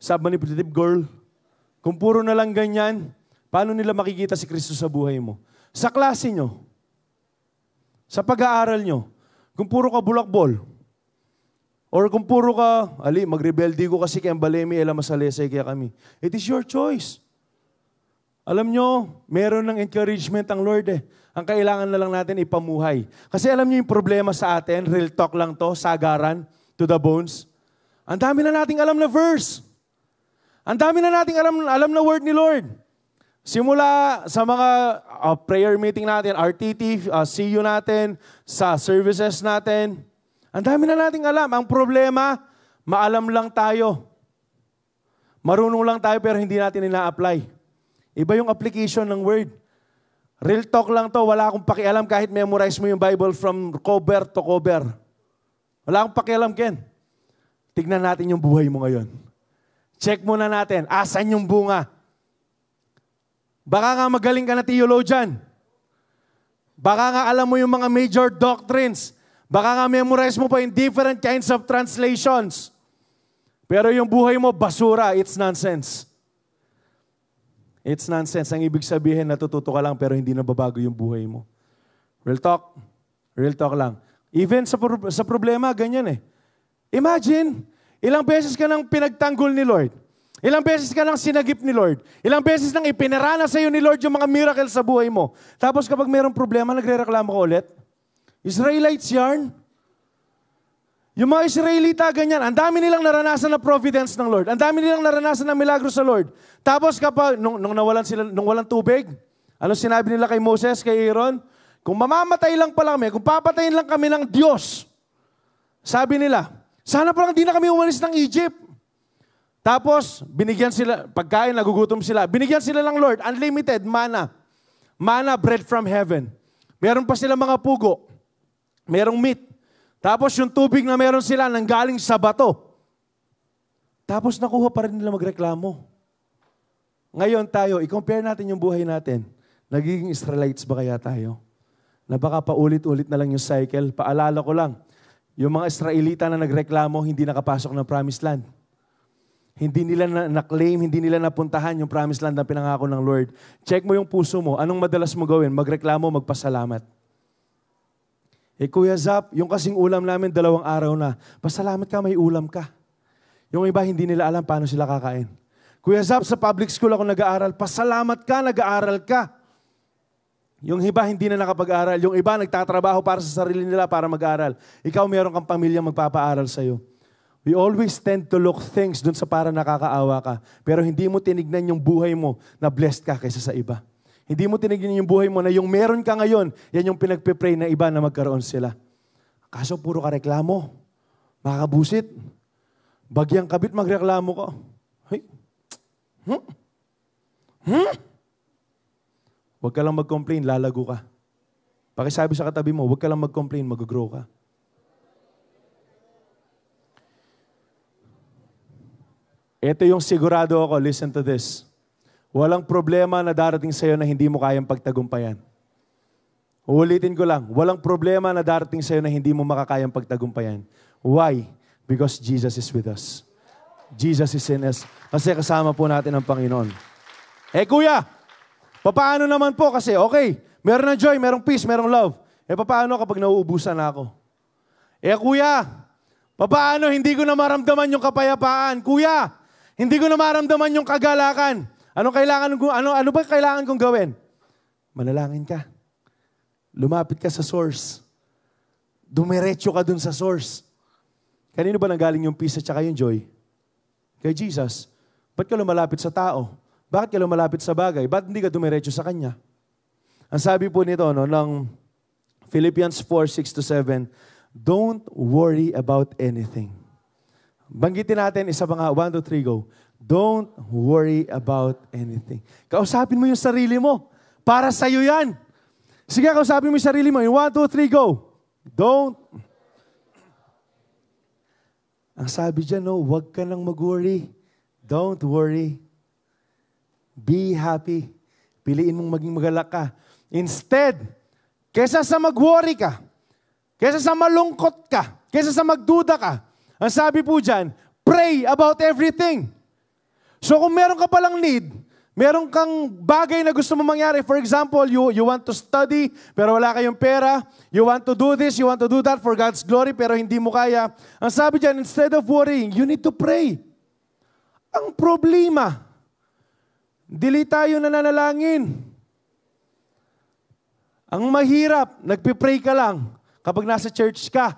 sad manipulative girl. Kung puro na lang ganyan, paano nila makikita si Kristo sa buhay mo? Sa klase nyo, sa pag-aaral nyo, kung puro ka bulakbol, or kung puro ka, ali, magrebelde ko kasi kaya balemi, ela masalesa kaya kami. It is your choice. Alam nyo, meron ng encouragement ang Lord eh. Ang kailangan na lang natin ipamuhay. Kasi alam nyo yung problema sa atin, real talk lang to, sagaran, to the bones. Ang dami na nating alam na verse. Ang dami na nating alam, alam na word ni Lord. Simula sa mga uh, prayer meeting natin, RTT, uh, CU natin, sa services natin. Ang dami na nating alam. Ang problema, maalam lang tayo. Marunong lang tayo pero hindi natin ina-apply. Iba yung application ng word. Real talk lang to, wala akong pakialam kahit memorize mo yung Bible from cover to cover. Wala akong pakialam, Ken. Tignan natin yung buhay mo ngayon. Check muna natin, asan yung bunga? Baka nga magaling ka na theologian. Baka nga alam mo yung mga major doctrines. Baka nga memorize mo pa yung different kinds of translations. Pero yung buhay mo, basura. It's nonsense. It's nonsense. Ang ibig sabihin, natututo ka lang pero hindi nababago yung buhay mo. Real talk. Real talk lang. Even sa, pro- sa problema, ganyan eh. Imagine, ilang beses ka nang pinagtanggol ni Lord. Ilang beses ka nang sinagip ni Lord. Ilang beses nang ipinarana sa iyo ni Lord yung mga miracle sa buhay mo. Tapos kapag mayroong problema, nagre-reklamo ka ulit. Israelites yarn. Yung mga Israelita, ganyan. Ang dami nilang naranasan na providence ng Lord. Ang dami nilang naranasan na milagro sa Lord. Tapos kapag, nung, nung nawalan sila, nung walang tubig, ano sinabi nila kay Moses, kay Aaron? Kung mamamatay lang pala kami, kung papatayin lang kami ng Diyos, sabi nila, sana pa lang di na kami umalis ng Egypt. Tapos, binigyan sila, pagkain, nagugutom sila. Binigyan sila ng Lord, unlimited mana. Mana, bread from heaven. Meron pa sila mga pugo. Merong meat. Tapos yung tubig na meron sila nang galing sa bato. Tapos nakuha pa rin nila magreklamo. Ngayon tayo, i-compare natin yung buhay natin. Nagiging Israelites ba kaya tayo? Na baka paulit-ulit na lang yung cycle. Paalala ko lang, yung mga Israelita na nagreklamo, hindi nakapasok ng promised land. Hindi nila na-claim, hindi nila napuntahan yung promised land na pinangako ng Lord. Check mo yung puso mo. Anong madalas mo gawin? Magreklamo, magpasalamat. Eh, Kuya Zap, yung kasing ulam namin dalawang araw na. Pasalamat ka, may ulam ka. Yung iba, hindi nila alam paano sila kakain. Kuya Zap, sa public school ako nag-aaral. Pasalamat ka, nag-aaral ka. Yung iba hindi na nakapag-aral. Yung iba nagtatrabaho para sa sarili nila para mag-aral. Ikaw meron kang pamilya magpapaaral sa'yo. We always tend to look things dun sa para nakakaawa ka. Pero hindi mo tinignan yung buhay mo na blessed ka kaysa sa iba. Hindi mo tinignan yung buhay mo na yung meron ka ngayon, yan yung pinagpe-pray na iba na magkaroon sila. Kaso puro ka reklamo. Makabusit. Bagyang kabit magreklamo ko. Hey. Hmm? Hmm? Huwag ka lang mag-complain, lalago ka. Pakisabi sa katabi mo, huwag ka lang mag-complain, mag-grow ka. Ito yung sigurado ako, listen to this. Walang problema na darating sa'yo na hindi mo kayang pagtagumpayan. Uulitin ko lang, walang problema na darating sa'yo na hindi mo makakayang pagtagumpayan. Why? Because Jesus is with us. Jesus is in us. Kasi kasama po natin ang Panginoon. Eh kuya, Paano naman po kasi, okay, meron ng joy, merong peace, merong love. Eh paano kapag nauubusan na ako? Eh kuya, paano hindi ko na maramdaman yung kapayapaan? Kuya, hindi ko na maramdaman yung kagalakan. Ano kailangan ko ano ano ba kailangan kong gawin? Manalangin ka. Lumapit ka sa source. Dumiretso ka dun sa source. Kanino ba nanggaling yung peace at saka yung joy? Kay Jesus. Ba't ka lumalapit sa tao? Bakit ka lumalapit sa bagay? Ba't hindi ka dumiretso sa Kanya? Ang sabi po nito, no, ng Philippians 4, 6 to 7, Don't worry about anything. Banggitin natin, isa pa nga, 1, 2, 3, go. Don't worry about anything. Kausapin mo yung sarili mo. Para sa'yo yan. Sige, kausapin mo yung sarili mo. 1, 2, 3, go. Don't. Ang sabi dyan, no, huwag ka nang mag-worry. Don't worry. Be happy. Piliin mong maging magalak ka. Instead, kesa sa mag-worry ka, kesa sa malungkot ka, kesa sa magduda ka, ang sabi po dyan, pray about everything. So kung meron ka palang need, meron kang bagay na gusto mo mangyari. For example, you, you want to study, pero wala kayong pera. You want to do this, you want to do that for God's glory, pero hindi mo kaya. Ang sabi dyan, instead of worrying, you need to pray. Ang problema, Dili tayo nananalangin. Ang mahirap, nagpipray ka lang kapag nasa church ka.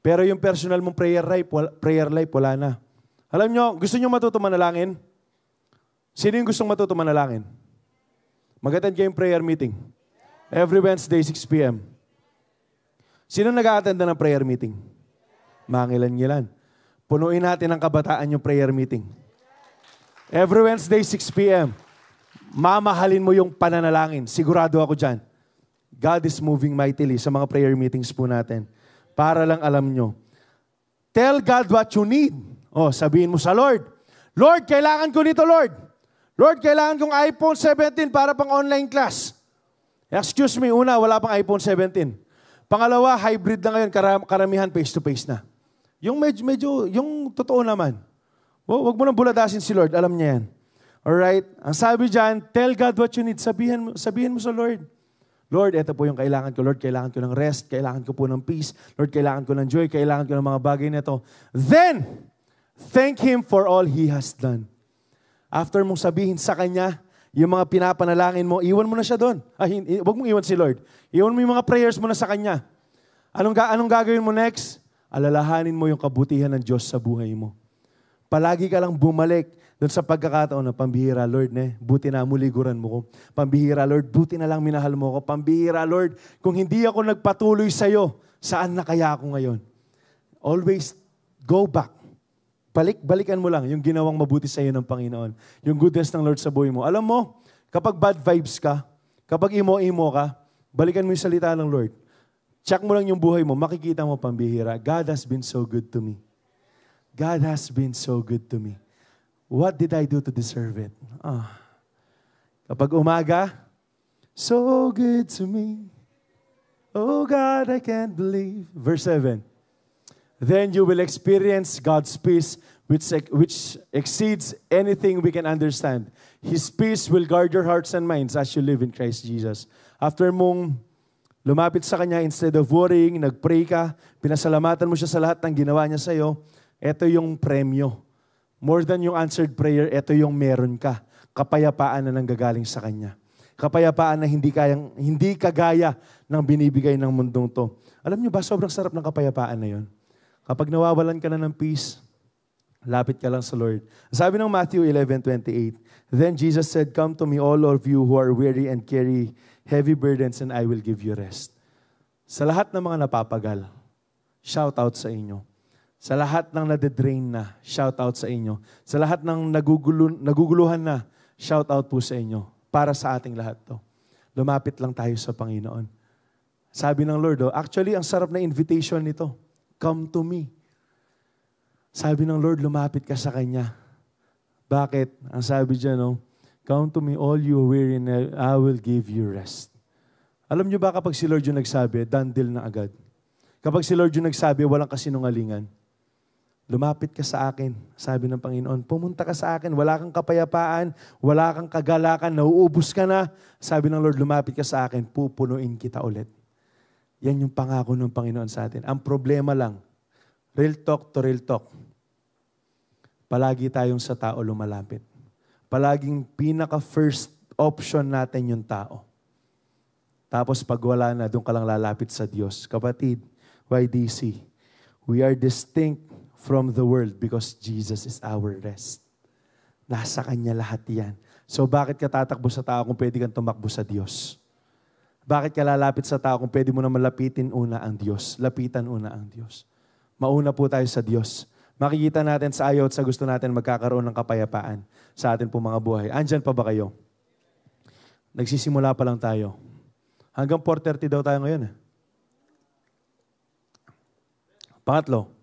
Pero yung personal mong prayer life, wala, prayer life, wala na. Alam nyo, gusto nyo matuto manalangin? Sino yung gustong matuto manalangin? Mag-attend kayong prayer meeting. Every Wednesday, 6 p.m. Sino nag-attend na ng prayer meeting? Mangilan-ngilan. Punuin natin ang kabataan yung prayer meeting. Every Wednesday, 6 p.m., mamahalin mo yung pananalangin. Sigurado ako dyan. God is moving mightily sa mga prayer meetings po natin. Para lang alam nyo. Tell God what you need. O, oh, sabihin mo sa Lord, Lord, kailangan ko nito, Lord. Lord, kailangan kong iPhone 17 para pang online class. Excuse me, una, wala pang iPhone 17. Pangalawa, hybrid na ngayon, karamihan face-to-face na. Yung medyo, medyo, yung totoo naman, Well, wag mo nang buladasin si Lord. Alam niya yan. Alright? Ang sabi dyan, tell God what you need. Sabihin, sabihin mo sa Lord. Lord, ito po yung kailangan ko. Lord, kailangan ko ng rest. Kailangan ko po ng peace. Lord, kailangan ko ng joy. Kailangan ko ng mga bagay na ito. Then, thank Him for all He has done. After mong sabihin sa Kanya, yung mga pinapanalangin mo, iwan mo na siya doon. Ah, huwag mong iwan si Lord. Iwan mo yung mga prayers mo na sa Kanya. Anong, anong gagawin mo next? Alalahanin mo yung kabutihan ng Diyos sa buhay mo. Palagi ka lang bumalik doon sa pagkakataon na pambihira, Lord, ne, buti na muliguran mo ko. Pambihira, Lord, buti na lang minahal mo ko. Pambihira, Lord, kung hindi ako nagpatuloy sa iyo, saan na kaya ako ngayon? Always go back. Balik, balikan mo lang yung ginawang mabuti sa iyo ng Panginoon. Yung goodness ng Lord sa buhay mo. Alam mo, kapag bad vibes ka, kapag imo-imo ka, balikan mo yung salita ng Lord. Check mo lang yung buhay mo, makikita mo pambihira. God has been so good to me. God has been so good to me. What did I do to deserve it? Ah. Kapag umaga, so good to me. Oh God, I can't believe. Verse 7. Then you will experience God's peace, which, which exceeds anything we can understand. His peace will guard your hearts and minds as you live in Christ Jesus. After mong lumapit sa Kanya, instead of worrying, nag-pray ka, pinasalamatan mo siya sa lahat ng ginawa niya sa'yo, ito yung premyo. More than yung answered prayer, ito yung meron ka. Kapayapaan na nanggagaling sa Kanya. Kapayapaan na hindi, kayang, hindi kagaya ng binibigay ng mundong to. Alam niyo ba, sobrang sarap ng kapayapaan na yon. Kapag nawawalan ka na ng peace, Lapit ka lang sa Lord. Sabi ng Matthew 11:28, Then Jesus said, Come to me, all of you who are weary and carry heavy burdens, and I will give you rest. Sa lahat ng mga napapagal, shout out sa inyo. Sa lahat ng nade-drain na, shout out sa inyo. Sa lahat ng nagugulo, naguguluhan na, shout out po sa inyo. Para sa ating lahat to. Lumapit lang tayo sa Panginoon. Sabi ng Lord, oh, actually, ang sarap na invitation nito. Come to me. Sabi ng Lord, lumapit ka sa Kanya. Bakit? Ang sabi dyan, oh, Come to me, all you weary, and I will give you rest. Alam nyo ba kapag si Lord yung nagsabi, done deal na agad. Kapag si Lord yung nagsabi, walang kasinungalingan. Lumapit ka sa akin, sabi ng Panginoon. Pumunta ka sa akin, wala kang kapayapaan, wala kang kagalakan, nauubos ka na. Sabi ng Lord, lumapit ka sa akin, pupunuin kita ulit. Yan yung pangako ng Panginoon sa atin. Ang problema lang, real talk to real talk. Palagi tayong sa tao lumalapit. Palaging pinaka first option natin yung tao. Tapos pag wala na, doon ka lang lalapit sa Diyos. Kapatid, YDC, we are distinct from the world because Jesus is our rest. Nasa Kanya lahat yan. So bakit ka tatakbo sa tao kung pwede kang tumakbo sa Diyos? Bakit ka lalapit sa tao kung pwede mo naman malapitin una ang Diyos? Lapitan una ang Diyos. Mauna po tayo sa Diyos. Makikita natin sa ayaw at sa gusto natin magkakaroon ng kapayapaan sa atin po mga buhay. Andyan pa ba kayo? Nagsisimula pa lang tayo. Hanggang 4.30 daw tayo ngayon. Eh. Pangatlo,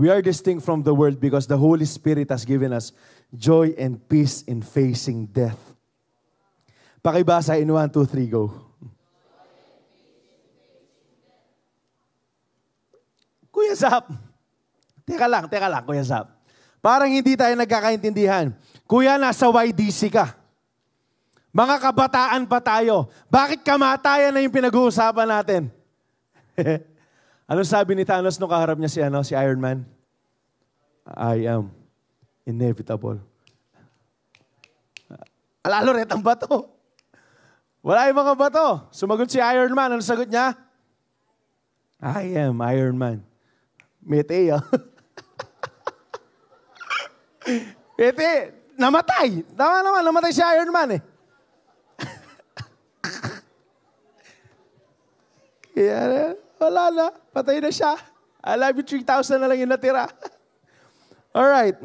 We are distinct from the world because the Holy Spirit has given us joy and peace in facing death. Pakibasa in 1, 2, 3, go. Kuya Zap, teka lang, teka lang, Kuya Zap. Parang hindi tayo nagkakaintindihan. Kuya, nasa YDC ka. Mga kabataan pa tayo. Bakit kamatayan na yung pinag-uusapan natin? Ano sabi ni Thanos nung kaharap niya si, ano, si Iron Man? I am inevitable. Alaloret ang bato. Wala yung mga bato. Sumagot si Iron Man. Ano sagot niya? I am Iron Man. Mete, oh. Mete, namatay. Tama naman, namatay si Iron Man eh. Kaya yeah. Wala na. Patay na siya. I love you 3,000 na lang yung natira. Alright.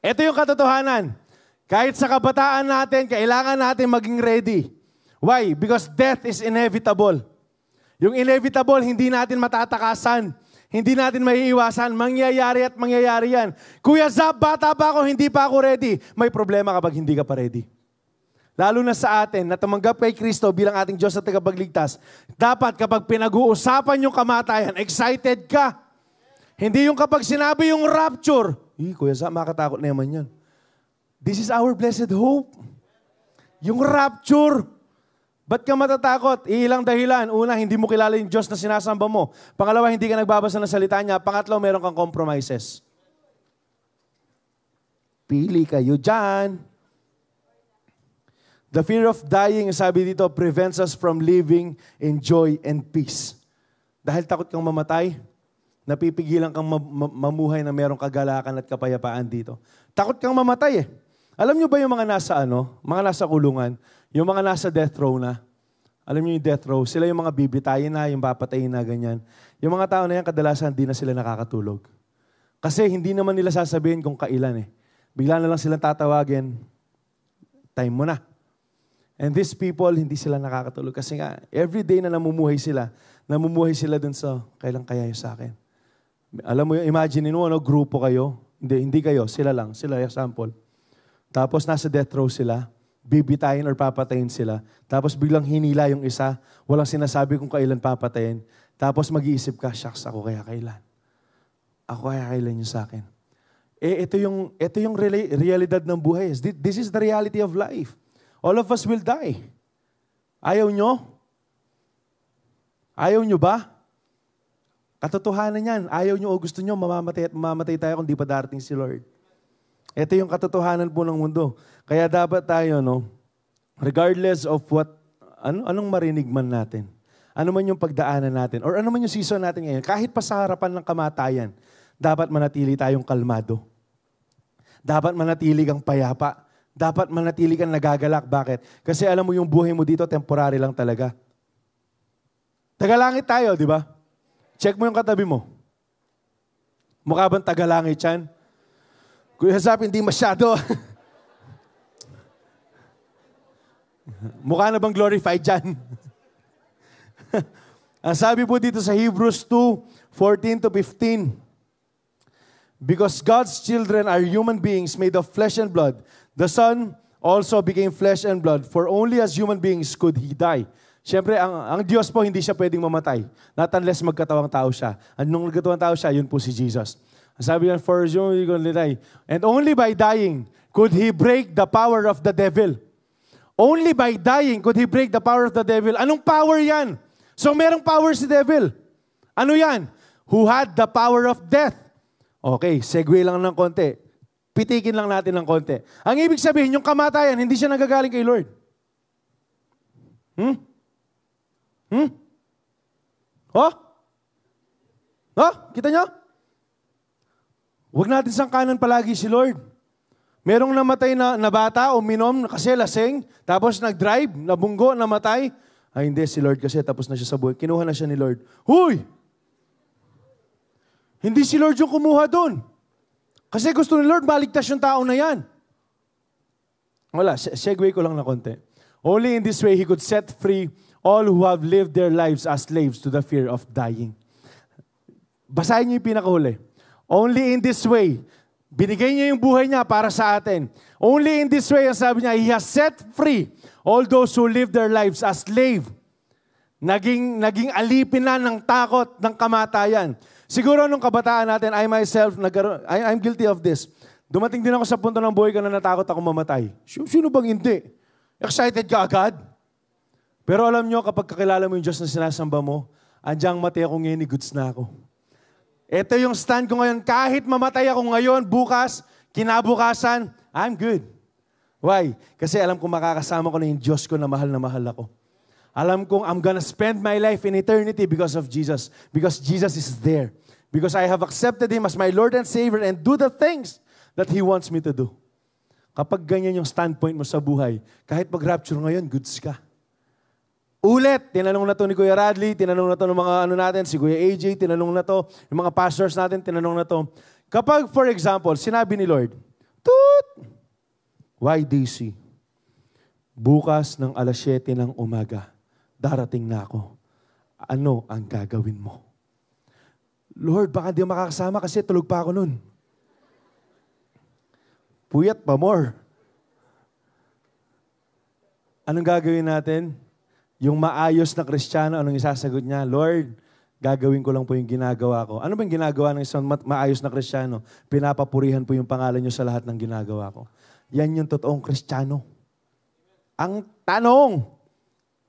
Ito yung katotohanan. Kahit sa kabataan natin, kailangan natin maging ready. Why? Because death is inevitable. Yung inevitable, hindi natin matatakasan. Hindi natin maiiwasan. Mangyayari at mangyayari yan. Kuya Zab, bata pa ako, hindi pa ako ready. May problema kapag hindi ka pa ready lalo na sa atin, na tumanggap kay Kristo bilang ating Diyos at tagapagligtas, dapat kapag pinag-uusapan yung kamatayan, excited ka. Hindi yung kapag sinabi yung rapture, eh, Kuya sa makatakot na naman yan. This is our blessed hope. Yung rapture. Ba't ka matatakot? Ilang dahilan. Una, hindi mo kilala yung Diyos na sinasamba mo. Pangalawa, hindi ka nagbabasa ng salita niya. Pangatlo, meron kang compromises. Pili kayo dyan. The fear of dying, sabi dito, prevents us from living in joy and peace. Dahil takot kang mamatay, napipigilan kang mamuhay na merong kagalakan at kapayapaan dito. Takot kang mamatay eh. Alam nyo ba yung mga nasa ano, mga nasa kulungan, yung mga nasa death row na, alam niyo yung death row, sila yung mga bibitayin na, yung papatayin na, ganyan. Yung mga tao na yan, kadalasan hindi na sila nakakatulog. Kasi hindi naman nila sasabihin kung kailan eh. Bigla na lang silang tatawagin, time mo na. And these people, hindi sila nakakatulog. Kasi nga, every day na namumuhay sila, namumuhay sila dun sa, kailan kaya yun sa akin? Alam mo, imagine mo, ano, grupo kayo. Hindi, hindi kayo, sila lang, sila, example. Tapos nasa death row sila, bibitayin or papatayin sila. Tapos biglang hinila yung isa, walang sinasabi kung kailan papatayin. Tapos mag-iisip ka, shucks, ako kaya kailan? Ako kaya kailan yun sa akin? Eh, ito yung, ito yung realidad ng buhay. This is the reality of life. All of us will die. Ayaw nyo? Ayaw nyo ba? Katotohanan yan. Ayaw nyo o gusto nyo, mamamatay at mamamatay tayo kung di pa darating si Lord. Ito yung katotohanan po ng mundo. Kaya dapat tayo, no, regardless of what, ano, anong marinig man natin, ano man yung pagdaanan natin, or ano man yung season natin ngayon, kahit pa sa harapan ng kamatayan, dapat manatili tayong kalmado. Dapat manatili kang payapa dapat manatili kang nagagalak. Bakit? Kasi alam mo yung buhay mo dito, temporary lang talaga. Tagalangit tayo, di ba? Check mo yung katabi mo. Mukha bang tagalangit yan? Kuya Zap, hindi masyado. Mukha na bang glorified yan? Ang sabi po dito sa Hebrews 2, 14 to 15, Because God's children are human beings made of flesh and blood, The Son also became flesh and blood, for only as human beings could He die. Siyempre, ang, ang Diyos po hindi siya pwedeng mamatay. Not unless magkatawang tao siya. At nung nagkatawang tao siya, yun po si Jesus. Sabi niya, for you, you're gonna die. And only by dying could He break the power of the devil. Only by dying could He break the power of the devil. Anong power yan? So merong power si devil. Ano yan? Who had the power of death. Okay, segue lang ng konti pitikin lang natin ng konti. Ang ibig sabihin, yung kamatayan, hindi siya nagagaling kay Lord. Hmm? Hmm? Oh? Oh? Kita nyo? Huwag natin kanan palagi si Lord. Merong namatay na, na bata, uminom kasi lasing, tapos nag-drive, nabunggo, namatay. Ay hindi, si Lord kasi tapos na siya sa buhay. Kinuha na siya ni Lord. Huy! Hindi si Lord yung kumuha doon. Kasi gusto ni Lord, maligtas yung tao na yan. Wala, segue ko lang na konti. Only in this way, He could set free all who have lived their lives as slaves to the fear of dying. Basahin niyo yung pinakahuli. Only in this way, binigay niya yung buhay niya para sa atin. Only in this way, ang sabi niya, He has set free all those who live their lives as slave. Naging, naging alipin na ng takot ng kamatayan. Siguro nung kabataan natin, I myself, nagkaroon, I, I'm guilty of this. Dumating din ako sa punto ng buhay ko na natakot ako mamatay. Sino bang hindi? Excited ka agad? Pero alam nyo, kapag kakilala mo yung Diyos na sinasamba mo, andyang mati ako ngayon, ni goods na ako. Ito yung stand ko ngayon. Kahit mamatay ako ngayon, bukas, kinabukasan, I'm good. Why? Kasi alam kong makakasama ko na yung Diyos ko na mahal na mahal ako. Alam kong I'm gonna spend my life in eternity because of Jesus. Because Jesus is there because I have accepted Him as my Lord and Savior and do the things that He wants me to do. Kapag ganyan yung standpoint mo sa buhay, kahit mag-rapture ngayon, goods ka. Ulit, tinanong na to ni Kuya Radley, tinanong na to ng mga ano natin, si Kuya AJ, tinanong na to, yung mga pastors natin, tinanong na to. Kapag, for example, sinabi ni Lord, Toot! YDC, bukas ng alas 7 ng umaga, darating na ako. Ano ang gagawin mo? Lord, baka hindi makakasama kasi tulog pa ako nun. Puyat pa more. Anong gagawin natin? Yung maayos na kristyano, anong isasagot niya? Lord, gagawin ko lang po yung ginagawa ko. Ano bang ginagawa ng isang maayos na kristyano? Pinapapurihan po yung pangalan niyo sa lahat ng ginagawa ko. Yan yung totoong kristyano. Ang tanong,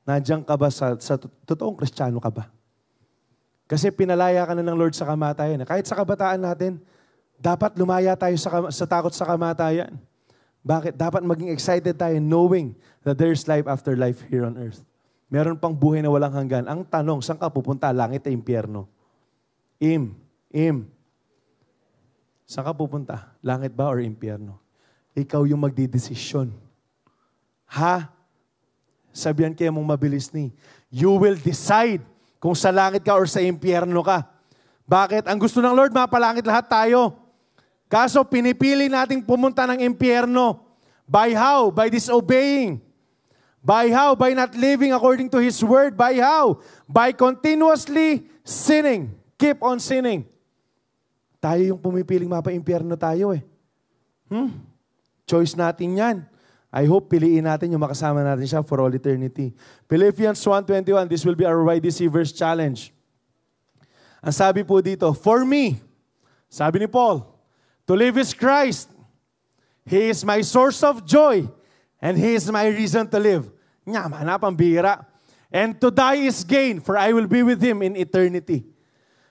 nandiyan ka ba sa, sa totoong kristyano ka ba? Kasi pinalaya ka na ng Lord sa kamatayan. Kahit sa kabataan natin, dapat lumaya tayo sa, sa takot sa kamatayan. Bakit? Dapat maging excited tayo knowing that there's life after life here on earth. Meron pang buhay na walang hanggan. Ang tanong, saan ka pupunta? Langit o impyerno? Im. Im. Saan ka pupunta? Langit ba or impyerno? Ikaw yung magdidesisyon. Ha? Sabihan kaya mong mabilis ni, you will decide kung sa langit ka or sa impyerno ka. Bakit? Ang gusto ng Lord, mapalangit lahat tayo. Kaso pinipili nating pumunta ng impyerno. By how? By disobeying. By how? By not living according to His Word. By how? By continuously sinning. Keep on sinning. Tayo yung pumipiling mapa-impyerno tayo eh. Hmm? Choice natin yan. I hope piliin natin yung makasama natin siya for all eternity. Philippians 1.21, this will be our wide deceivers challenge. Ang sabi po dito, For me, sabi ni Paul, to live is Christ. He is my source of joy and He is my reason to live. Nga, manap ang bihira. And to die is gain, for I will be with Him in eternity.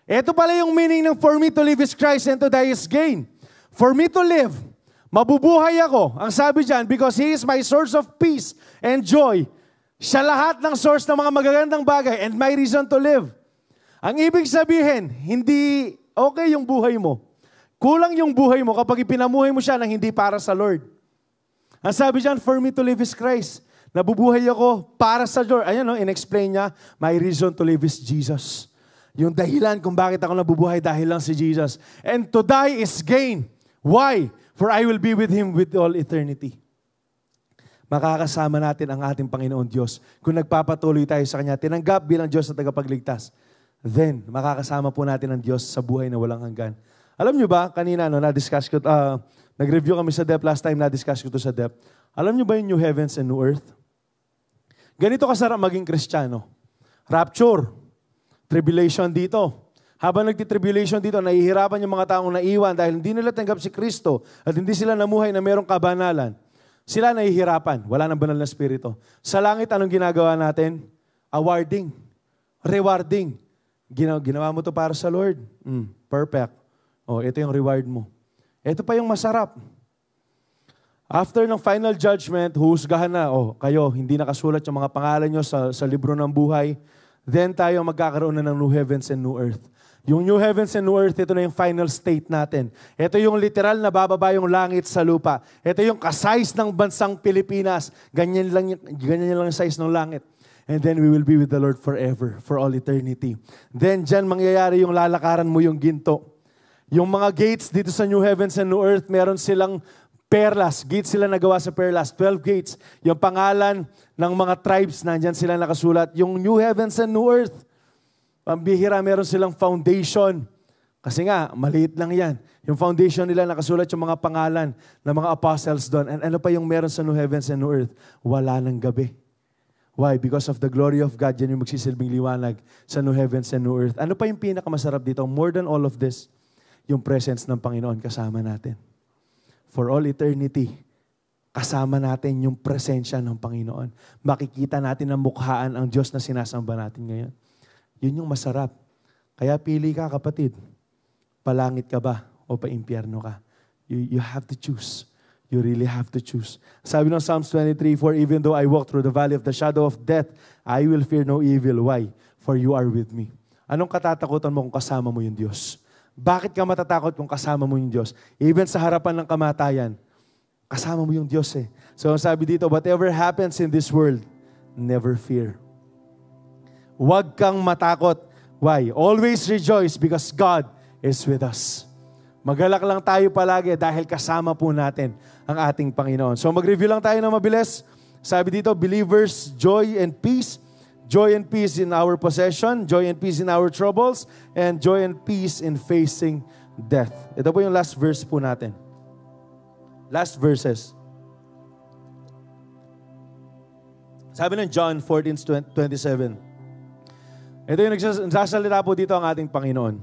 Ito pala yung meaning ng for me to live is Christ and to die is gain. For me to live, Mabubuhay ako, ang sabi diyan, because He is my source of peace and joy. Siya lahat ng source ng mga magagandang bagay and my reason to live. Ang ibig sabihin, hindi okay yung buhay mo. Kulang yung buhay mo kapag ipinamuhay mo siya ng hindi para sa Lord. Ang sabi diyan, for me to live is Christ. Nabubuhay ako para sa Lord. Ayan no, inexplain niya, my reason to live is Jesus. Yung dahilan kung bakit ako nabubuhay dahil lang si Jesus. And to die is gain. Why? For I will be with him with all eternity. Makakasama natin ang ating Panginoon Diyos. Kung nagpapatuloy tayo sa Kanya, tinanggap bilang Diyos na tagapagligtas, then makakasama po natin ang Diyos sa buhay na walang hanggan. Alam nyo ba, kanina no, na-discuss ko, uh, nag-review kami sa DEP last time, na-discuss ko to sa DEP. Alam nyo ba yung new heavens and new earth? Ganito kasarap maging kristyano. Rapture, tribulation dito, habang nagtitribulation dito, nahihirapan yung mga taong naiwan dahil hindi nila tanggap si Kristo at hindi sila namuhay na mayroong kabanalan. Sila nahihirapan. Wala nang banal na spirito. Sa langit, anong ginagawa natin? Awarding. Rewarding. Ginawa, ginawa mo to para sa Lord. Mm, perfect. Oh, ito yung reward mo. Ito pa yung masarap. After ng final judgment, huhusgahan na, oh, kayo, hindi nakasulat yung mga pangalan nyo sa, sa libro ng buhay. Then tayo magkakaroon na ng new heavens and new earth yung new heavens and new earth, ito na yung final state natin. Ito yung literal na bababa yung langit sa lupa. Ito yung kasize ng bansang Pilipinas. Ganyan lang, ganyan lang yung size ng langit. And then we will be with the Lord forever, for all eternity. Then dyan mangyayari yung lalakaran mo yung ginto. Yung mga gates dito sa new heavens and new earth, meron silang perlas. Gates sila nagawa sa perlas. 12 gates. Yung pangalan ng mga tribes, nandyan sila nakasulat. Yung new heavens and new earth, Pambihira, meron silang foundation. Kasi nga, maliit lang yan. Yung foundation nila, nakasulat yung mga pangalan ng mga apostles doon. And ano pa yung meron sa new heavens and new earth? Wala ng gabi. Why? Because of the glory of God, yan yung magsisilbing liwanag sa new heavens and new earth. Ano pa yung pinakamasarap dito? More than all of this, yung presence ng Panginoon kasama natin. For all eternity, kasama natin yung presensya ng Panginoon. Makikita natin ang mukhaan ang Diyos na sinasamba natin ngayon. Yun yung masarap. Kaya pili ka kapatid, palangit ka ba o paimpyerno ka? You, you have to choose. You really have to choose. Sabi ng Psalms 23, For even though I walk through the valley of the shadow of death, I will fear no evil. Why? For you are with me. Anong katatakutan mo kung kasama mo yung Diyos? Bakit ka matatakot kung kasama mo yung Diyos? Even sa harapan ng kamatayan, kasama mo yung Diyos eh. So ang sabi dito, whatever happens in this world, never fear. Huwag kang matakot. Why? Always rejoice because God is with us. Magalak lang tayo palagi dahil kasama po natin ang ating Panginoon. So mag-review lang tayo ng mabilis. Sabi dito, believers, joy and peace. Joy and peace in our possession, joy and peace in our troubles, and joy and peace in facing death. Ito po yung last verse po natin. Last verses. Sabi ng John 14, 27, ito yung nagsasalita po dito ang ating Panginoon.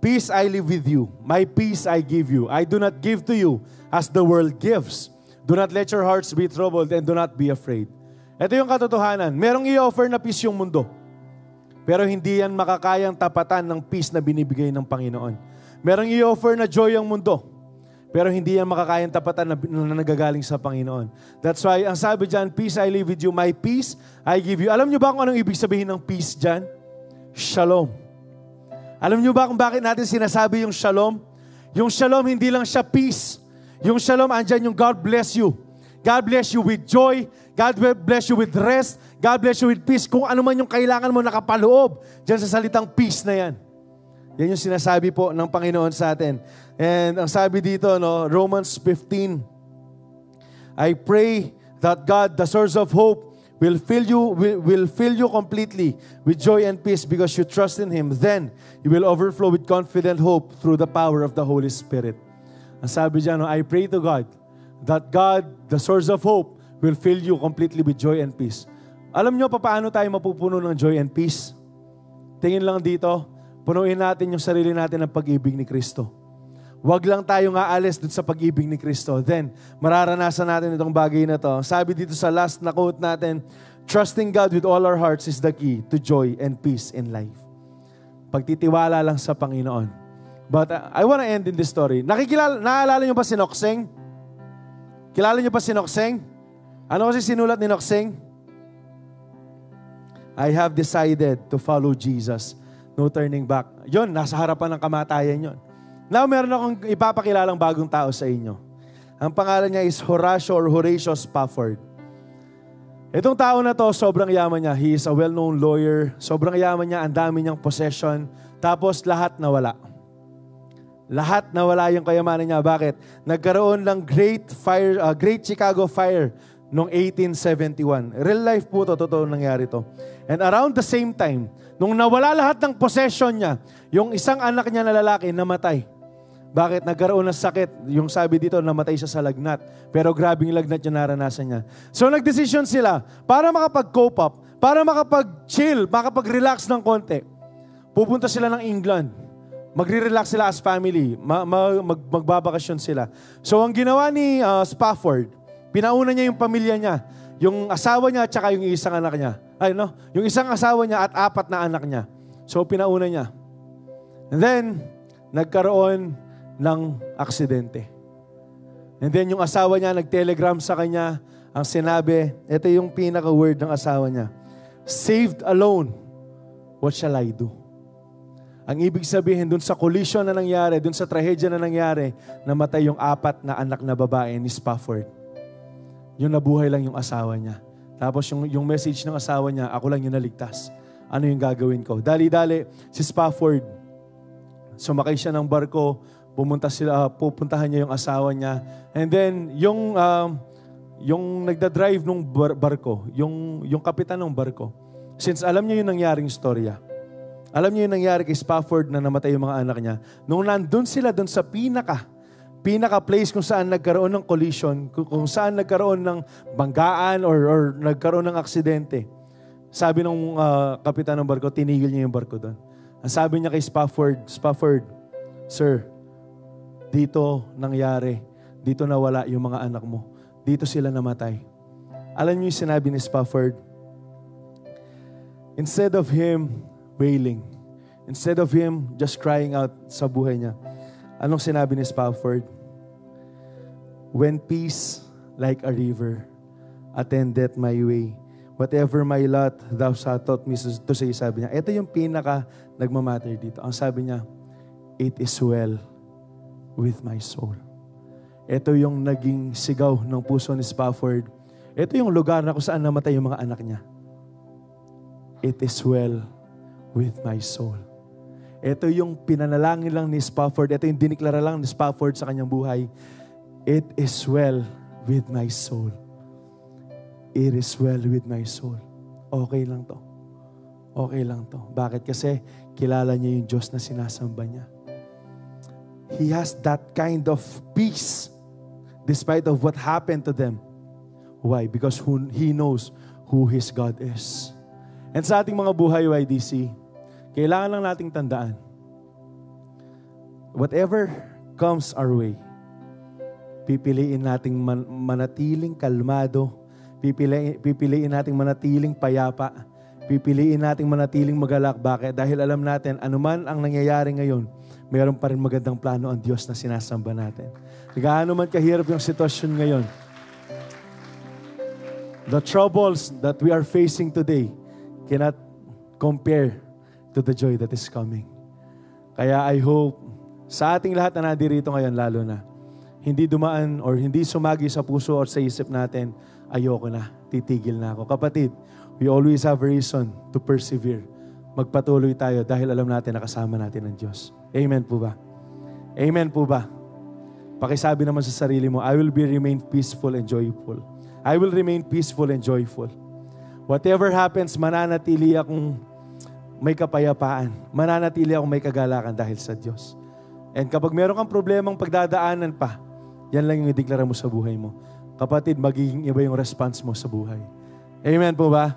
Peace I live with you. My peace I give you. I do not give to you as the world gives. Do not let your hearts be troubled and do not be afraid. Ito yung katotohanan. Merong i-offer na peace yung mundo. Pero hindi yan makakayang tapatan ng peace na binibigay ng Panginoon. Merong i-offer na joy ang mundo pero hindi yan makakayang tapatan na, na nagagaling sa Panginoon. That's why, ang sabi dyan, peace I leave with you, my peace I give you. Alam nyo ba kung anong ibig sabihin ng peace dyan? Shalom. Alam nyo ba kung bakit natin sinasabi yung shalom? Yung shalom, hindi lang siya peace. Yung shalom, andyan yung God bless you. God bless you with joy. God bless you with rest. God bless you with peace. Kung ano man yung kailangan mo nakapaloob, dyan sa salitang peace na yan. Yan yung sinasabi po ng Panginoon sa atin. And ang sabi dito, no, Romans 15, I pray that God, the source of hope, will fill you will, will fill you completely with joy and peace because you trust in him then you will overflow with confident hope through the power of the Holy Spirit ang sabi dyan no, I pray to God that God the source of hope will fill you completely with joy and peace alam nyo pa paano tayo mapupuno ng joy and peace tingin lang dito Punuin natin yung sarili natin ng pag-ibig ni Kristo. Huwag lang tayong aalis dun sa pag-ibig ni Kristo. Then, mararanasan natin itong bagay na to. Sabi dito sa last na quote natin, Trusting God with all our hearts is the key to joy and peace in life. Pagtitiwala lang sa Panginoon. But uh, I want to end in this story. Nakikilala, naalala niyo ba si Noxeng? Kilala niyo ba si Noxeng? Ano kasi sinulat ni Noxeng? I have decided to follow Jesus No turning back. Yon, nasa harapan ng kamatayan yon. Now, meron akong ipapakilalang bagong tao sa inyo. Ang pangalan niya is Horatio or Horatio Spafford. Itong tao na to, sobrang yaman niya. He is a well-known lawyer. Sobrang yaman niya. Ang dami niyang possession. Tapos lahat nawala. Lahat nawala yung kayamanan niya. Bakit? Nagkaroon lang Great Fire, uh, Great Chicago Fire noong 1871. Real life po to, totoo nangyari to. And around the same time, Nung nawala lahat ng possession niya, yung isang anak niya na lalaki, namatay. Bakit? Nagkaroon ng sakit. Yung sabi dito, namatay siya sa lagnat. Pero grabing lagnat yung naranasan niya. So nagdesisyon sila para makapag-cope up, para makapag-chill, makapag-relax ng konti. Pupunta sila ng England. Magre-relax sila as family. magbabakasyon sila. So ang ginawa ni uh, Spafford, pinauna niya yung pamilya niya, yung asawa niya at saka yung isang anak niya. Ay, no? Yung isang asawa niya at apat na anak niya. So, pinauna niya. And then, nagkaroon ng aksidente. And then, yung asawa niya, nag-telegram sa kanya. Ang sinabi, ito yung pinaka-word ng asawa niya. Saved alone, what shall I do? Ang ibig sabihin, dun sa collision na nangyari, dun sa trahedya na nangyari, namatay yung apat na anak na babae ni Spafford. Yung nabuhay lang yung asawa niya. Tapos yung, yung message ng asawa niya, ako lang yung naligtas. Ano yung gagawin ko? Dali-dali, si Spafford, sumakay siya ng barko, pumunta sila, uh, pupuntahan niya yung asawa niya. And then, yung, um, yung nagda-drive nung bar- barko, yung, yung kapitan ng barko, since alam niya yung nangyaring storya, alam niya yung nangyari kay Spafford na namatay yung mga anak niya, nung nandun sila dun sa pinaka, pinaka-place kung saan nagkaroon ng collision, kung saan nagkaroon ng banggaan or, or nagkaroon ng aksidente. Sabi ng uh, ah, kapitan ng barko, tinigil niya yung barko doon. Ang sabi niya kay Spafford, Spafford, Sir, dito nangyari. Dito nawala yung mga anak mo. Dito sila namatay. Alam niyo yung sinabi ni Spafford? Instead of him wailing, instead of him just crying out sa buhay niya, anong sinabi ni Spafford? When peace, like a river, attendeth my way, whatever my lot, thou shalt taught me to say, sabi niya. Ito yung pinaka nagmamatter dito. Ang sabi niya, it is well with my soul. Ito yung naging sigaw ng puso ni Spafford. Ito yung lugar na kung saan namatay yung mga anak niya. It is well with my soul. Ito yung pinanalangin lang ni Spafford. Ito yung diniklara lang ni Spafford sa kanyang buhay It is well with my soul. It is well with my soul. Okay lang to. Okay lang to. Bakit? Kasi kilala niya yung Diyos na sinasamba niya. He has that kind of peace despite of what happened to them. Why? Because who, He knows who His God is. And sa ating mga buhay, YDC, kailangan lang nating tandaan, whatever comes our way, Pipiliin nating man- manatiling kalmado. Pipiliin, pipiliin nating manatiling payapa. Pipiliin nating manatiling magalak. Bakit? Dahil alam natin, anuman ang nangyayari ngayon, mayroon pa rin magandang plano ang Diyos na sinasamba natin. Gaano man kahirap yung sitwasyon ngayon, the troubles that we are facing today cannot compare to the joy that is coming. Kaya I hope sa ating lahat na nandirito ngayon, lalo na, hindi dumaan or hindi sumagi sa puso or sa isip natin, ayoko na, titigil na ako. Kapatid, we always have a reason to persevere. Magpatuloy tayo dahil alam natin nakasama natin ang Diyos. Amen po ba? Amen po ba? Pakisabi naman sa sarili mo, I will be remain peaceful and joyful. I will remain peaceful and joyful. Whatever happens, mananatili akong may kapayapaan. Mananatili akong may kagalakan dahil sa Diyos. And kapag meron kang problemang pagdadaanan pa, yan lang yung ideklara mo sa buhay mo. Kapatid, magiging iba yung response mo sa buhay. Amen po ba?